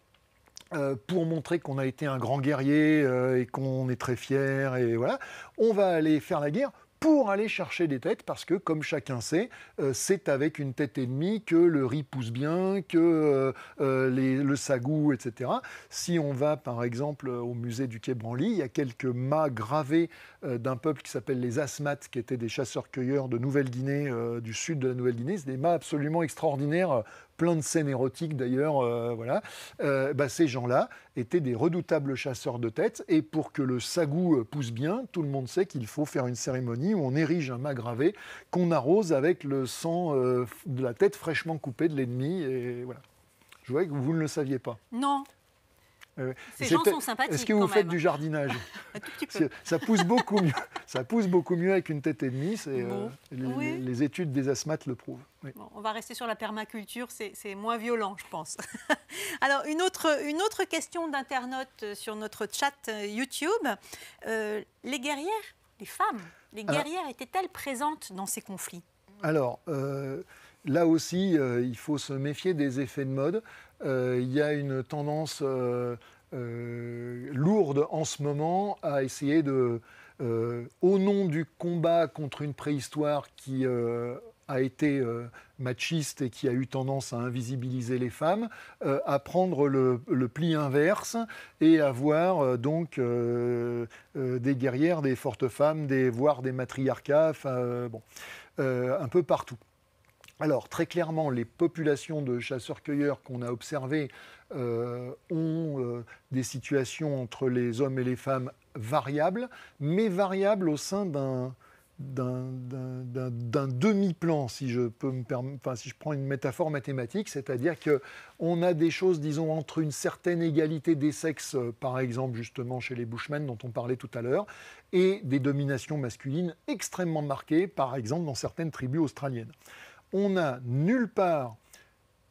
euh, pour montrer qu'on a été un grand guerrier euh, et qu'on est très fier et voilà, on va aller faire la guerre pour aller chercher des têtes parce que comme chacun sait, euh, c'est avec une tête ennemie que le riz pousse bien, que le sagou, etc. Si on va par exemple au musée du Quai Branly, il y a quelques mâts gravés d'un peuple qui s'appelle les Asmates, qui étaient des chasseurs-cueilleurs de Nouvelle-Guinée, du sud de la Nouvelle-Guinée. C'est des mâts absolument extraordinaires plein de scènes érotiques d'ailleurs, euh, voilà, euh, bah, ces gens-là étaient des redoutables chasseurs de têtes. Et pour que le sagou euh, pousse bien, tout le monde sait qu'il faut faire une cérémonie où on érige un mât gravé qu'on arrose avec le sang de la tête fraîchement coupée de l'ennemi. Et voilà. Je voyais que vous ne le saviez pas. Non, ces gens sont sympathiques. Est-ce que vous faites du jardinage Ça pousse beaucoup mieux. Ça pousse beaucoup mieux avec une tête et demie. Euh, les, études des asthmates le prouvent. on va rester sur la permaculture. C'est, moins violent, je pense. Alors une autre une autre question d'internaute euh, sur notre chat euh, YouTube. les guerrières, les femmes, les guerrières étaient-elles présentes dans ces conflits Alors. là aussi, il faut se méfier des effets de mode. Euh, il y a une tendance euh, euh, lourde en ce moment à essayer de, au nom du combat contre une préhistoire qui a été machiste et qui a eu tendance à invisibiliser les femmes, à prendre le, pli inverse et à voir donc des guerrières, des fortes femmes, des, voire des matriarcats, bon, un peu partout. Alors très clairement, les populations de chasseurs-cueilleurs qu'on a observées euh, ont euh, des situations entre les hommes et les femmes variables, mais variables au sein d'un demi-plan, si je si je prends une métaphore mathématique, c'est-à-dire que on a des choses, disons, entre une certaine égalité des sexes, par exemple justement chez les Bushmen dont on parlait tout à l'heure, et des dominations masculines extrêmement marquées, par exemple dans certaines tribus australiennes on n'a nulle part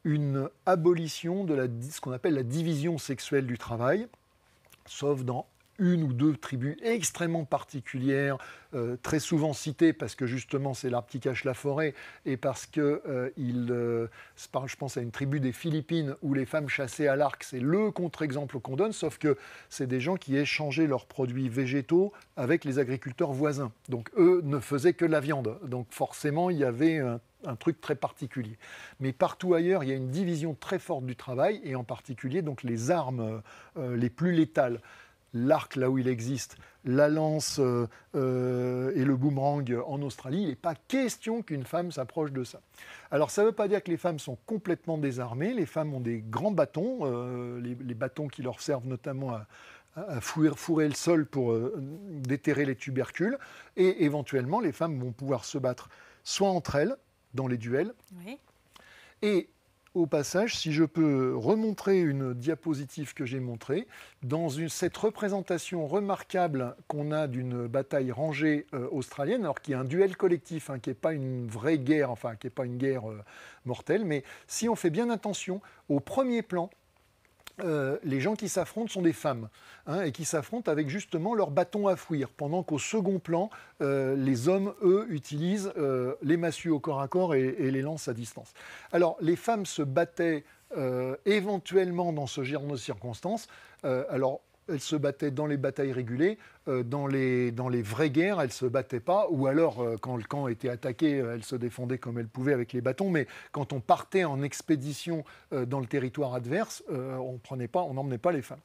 une abolition de la, ce qu'on appelle la division sexuelle du travail, sauf dans une ou deux tribus extrêmement particulières, euh, très souvent citées parce que justement c'est l'arbre qui cache la forêt et parce que euh, il, euh, je pense à une tribu des Philippines où les femmes chassées à l'arc, c'est le contre-exemple qu'on donne, sauf que c'est des gens qui échangeaient leurs produits végétaux avec les agriculteurs voisins. Donc eux ne faisaient que la viande. Donc forcément il y avait un un truc très particulier. Mais partout ailleurs, il y a une division très forte du travail, et en particulier donc les armes euh, euh, les plus létales. L'arc, là où il existe, la lance euh, et le boomerang en Australie, il n'est pas question qu'une femme s'approche de ça. Alors ça ne veut pas dire que les femmes sont complètement désarmées, les femmes ont des grands bâtons, les, bâtons qui leur servent notamment à, à fourrer, le sol pour déterrer les tubercules. Et éventuellement, les femmes vont pouvoir se battre soit entre elles, dans les duels. Et au passage, si je peux remontrer une diapositive que j'ai montrée, dans cette représentation remarquable qu'on a d'une bataille rangée euh, australienne, alors qui est un duel collectif, hein, qui n'est pas une vraie guerre, enfin qui n'est pas une guerre euh, mortelle, mais si on fait bien attention, au premier plan, euh, les gens qui s'affrontent sont des femmes hein, et qui s'affrontent avec justement leur bâton à fouir, pendant qu'au second plan, euh, les hommes, eux, utilisent euh, les massues au corps à corps et, les lances à distance. Alors, les femmes se battaient éventuellement dans ce genre de circonstances. alors, elle se battait dans les batailles régulées, euh, dans, les, dans les vraies guerres, elle ne se battait pas, ou alors euh, quand le camp était attaqué, euh, elle se défendait comme elle pouvait avec les bâtons, mais quand on partait en expédition dans le territoire adverse, on prenait pas, on n'emmenait pas les femmes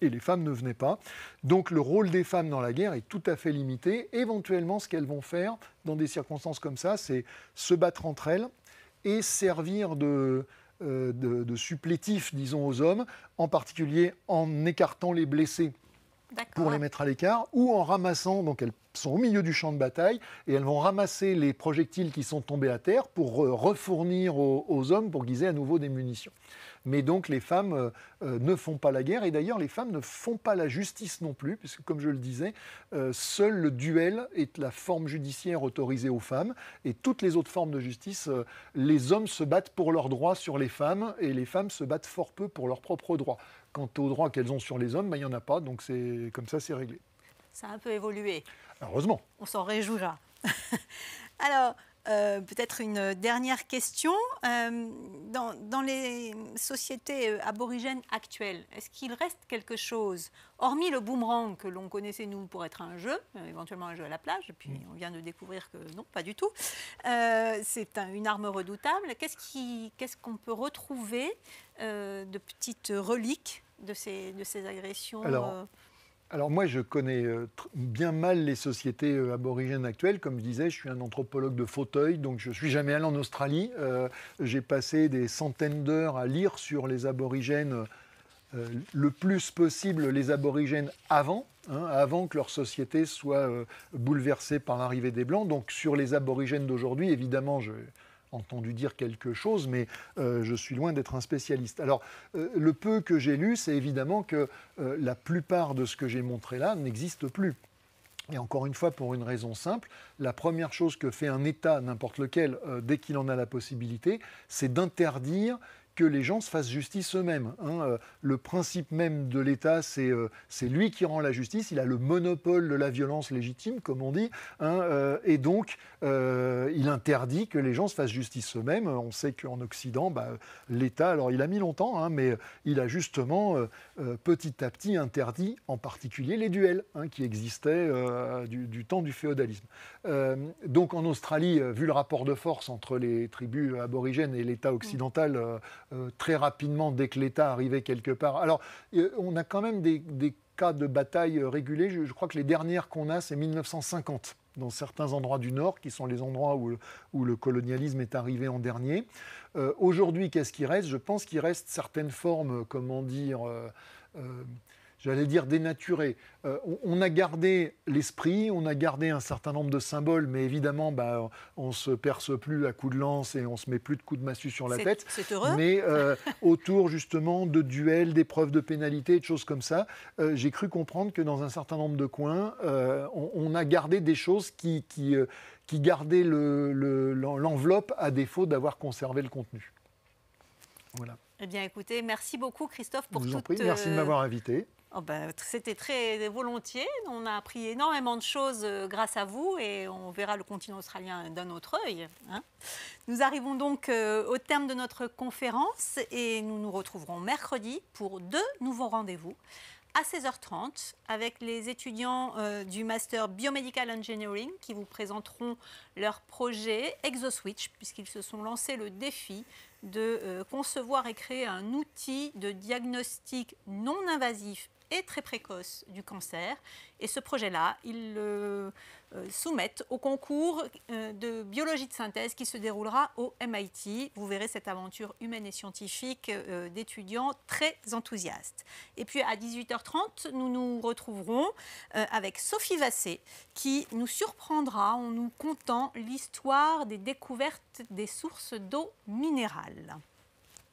et les femmes ne venaient pas. Donc le rôle des femmes dans la guerre est tout à fait limité. Éventuellement, ce qu'elles vont faire dans des circonstances comme ça, c'est se battre entre elles et servir de, euh, de, supplétifs, disons, aux hommes, en particulier en écartant les blessés pour les mettre à l'écart, ou en ramassant, donc elles sont au milieu du champ de bataille, et elles vont ramasser les projectiles qui sont tombés à terre pour euh, refournir aux hommes pour guiser à nouveau des munitions. Mais donc les femmes euh, euh, ne font pas la guerre et d'ailleurs les femmes ne font pas la justice non plus, puisque comme je le disais, euh, seul le duel est la forme judiciaire autorisée aux femmes et toutes les autres formes de justice, les hommes se battent pour leurs droits sur les femmes et les femmes se battent fort peu pour leurs propres droits. Quant aux droits qu'elles ont sur les hommes, ben, il y n'y en a pas, donc c'est comme ça c'est réglé. Ça a un peu évolué. Heureusement. On s'en réjouira. Alors, euh, peut-être une dernière question. Euh, dans, les sociétés euh, aborigènes actuelles, est-ce qu'il reste quelque chose, hormis le boomerang que l'on connaissait nous pour être un jeu, éventuellement un jeu à la plage, et puis on vient de découvrir que non, pas du tout, c'est une arme redoutable. Qu'est-ce qu'on peut retrouver de petites reliques de ces, de ces agressions alors moi, je connais euh, bien mal les sociétés euh, aborigènes actuelles. Comme je disais, je suis un anthropologue de fauteuil, donc je ne suis jamais allé en Australie. Euh, j'ai passé des centaines d'heures à lire sur les aborigènes, le plus possible les aborigènes avant, hein, avant que leur société soit bouleversée par l'arrivée des Blancs. Donc sur les aborigènes d'aujourd'hui, évidemment, je, entendu dire quelque chose, mais euh, je suis loin d'être un spécialiste. Alors, euh, le peu que j'ai lu, c'est évidemment que euh, la plupart de ce que j'ai montré là n'existe plus. Et encore une fois, pour une raison simple, la première chose que fait un État, n'importe lequel, dès qu'il en a la possibilité, c'est d'interdire que les gens se fassent justice eux-mêmes. Hein. Euh, le principe même de l'État, euh, c'est lui qui rend la justice, il a le monopole de la violence légitime, comme on dit, hein, euh, et donc il interdit que les gens se fassent justice eux-mêmes. On sait qu'en Occident, bah, l'État, alors il a mis longtemps, hein, mais il a justement petit à petit interdit en particulier les duels qui existaient du, du, temps du féodalisme. donc en Australie, vu le rapport de force entre les tribus aborigènes et l'État occidental, euh, très rapidement dès que l'État arrivait quelque part. Alors, euh, on a quand même des, cas de bataille euh, régulés. Je, crois que les dernières qu'on a, c'est 1950 dans certains endroits du Nord, qui sont les endroits où, où le colonialisme est arrivé en dernier. Aujourd'hui, qu'est-ce qui reste Je pense qu'il reste certaines formes, comment dire, j'allais dire dénaturé. Euh, on, a gardé l'esprit, on a gardé un certain nombre de symboles, mais évidemment, bah, on se perce plus à coups de lance et on se met plus de coups de massue sur la tête. C'est heureux. Mais euh, autour justement de duels, d'épreuves de pénalité, de choses comme ça, euh, j'ai cru comprendre que dans un certain nombre de coins, on, a gardé des choses qui, qui, gardaient l'enveloppe à défaut d'avoir conservé le contenu. Voilà. Eh bien, écoutez, merci beaucoup, Christophe, pour merci de m'avoir invité. Oh ben, c'était très volontiers. On a appris énormément de choses euh, grâce à vous et on verra le continent australien d'un autre œil. Hein. nous arrivons donc euh, au terme de notre conférence et nous nous retrouverons mercredi pour deux nouveaux rendez-vous à 16h30 avec les étudiants euh, du master Biomedical Engineering qui vous présenteront leur projet ExoSwitch puisqu'ils se sont lancés le défi de concevoir et créer un outil de diagnostic non invasif et très précoce du cancer. Et ce projet-là, ils le euh, soumettent au concours euh, de biologie de synthèse qui se déroulera au MIT. Vous verrez cette aventure humaine et scientifique euh, d'étudiants très enthousiastes. Et puis à 18h30, nous nous retrouverons avec Sophie Vassé qui nous surprendra en nous contant l'histoire des découvertes des sources d'eau minérale.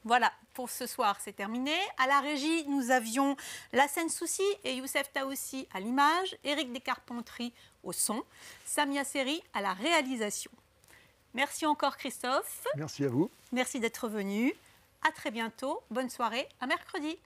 Voilà pour ce soir, c'est terminé. À la régie, nous avions La scène Souci et Youssef Taoussi à l'image, Éric Descarpenteries au son, Samia Seri à la réalisation. Merci encore Christophe. Merci à vous. Merci d'être venu. À très bientôt. Bonne soirée. À mercredi.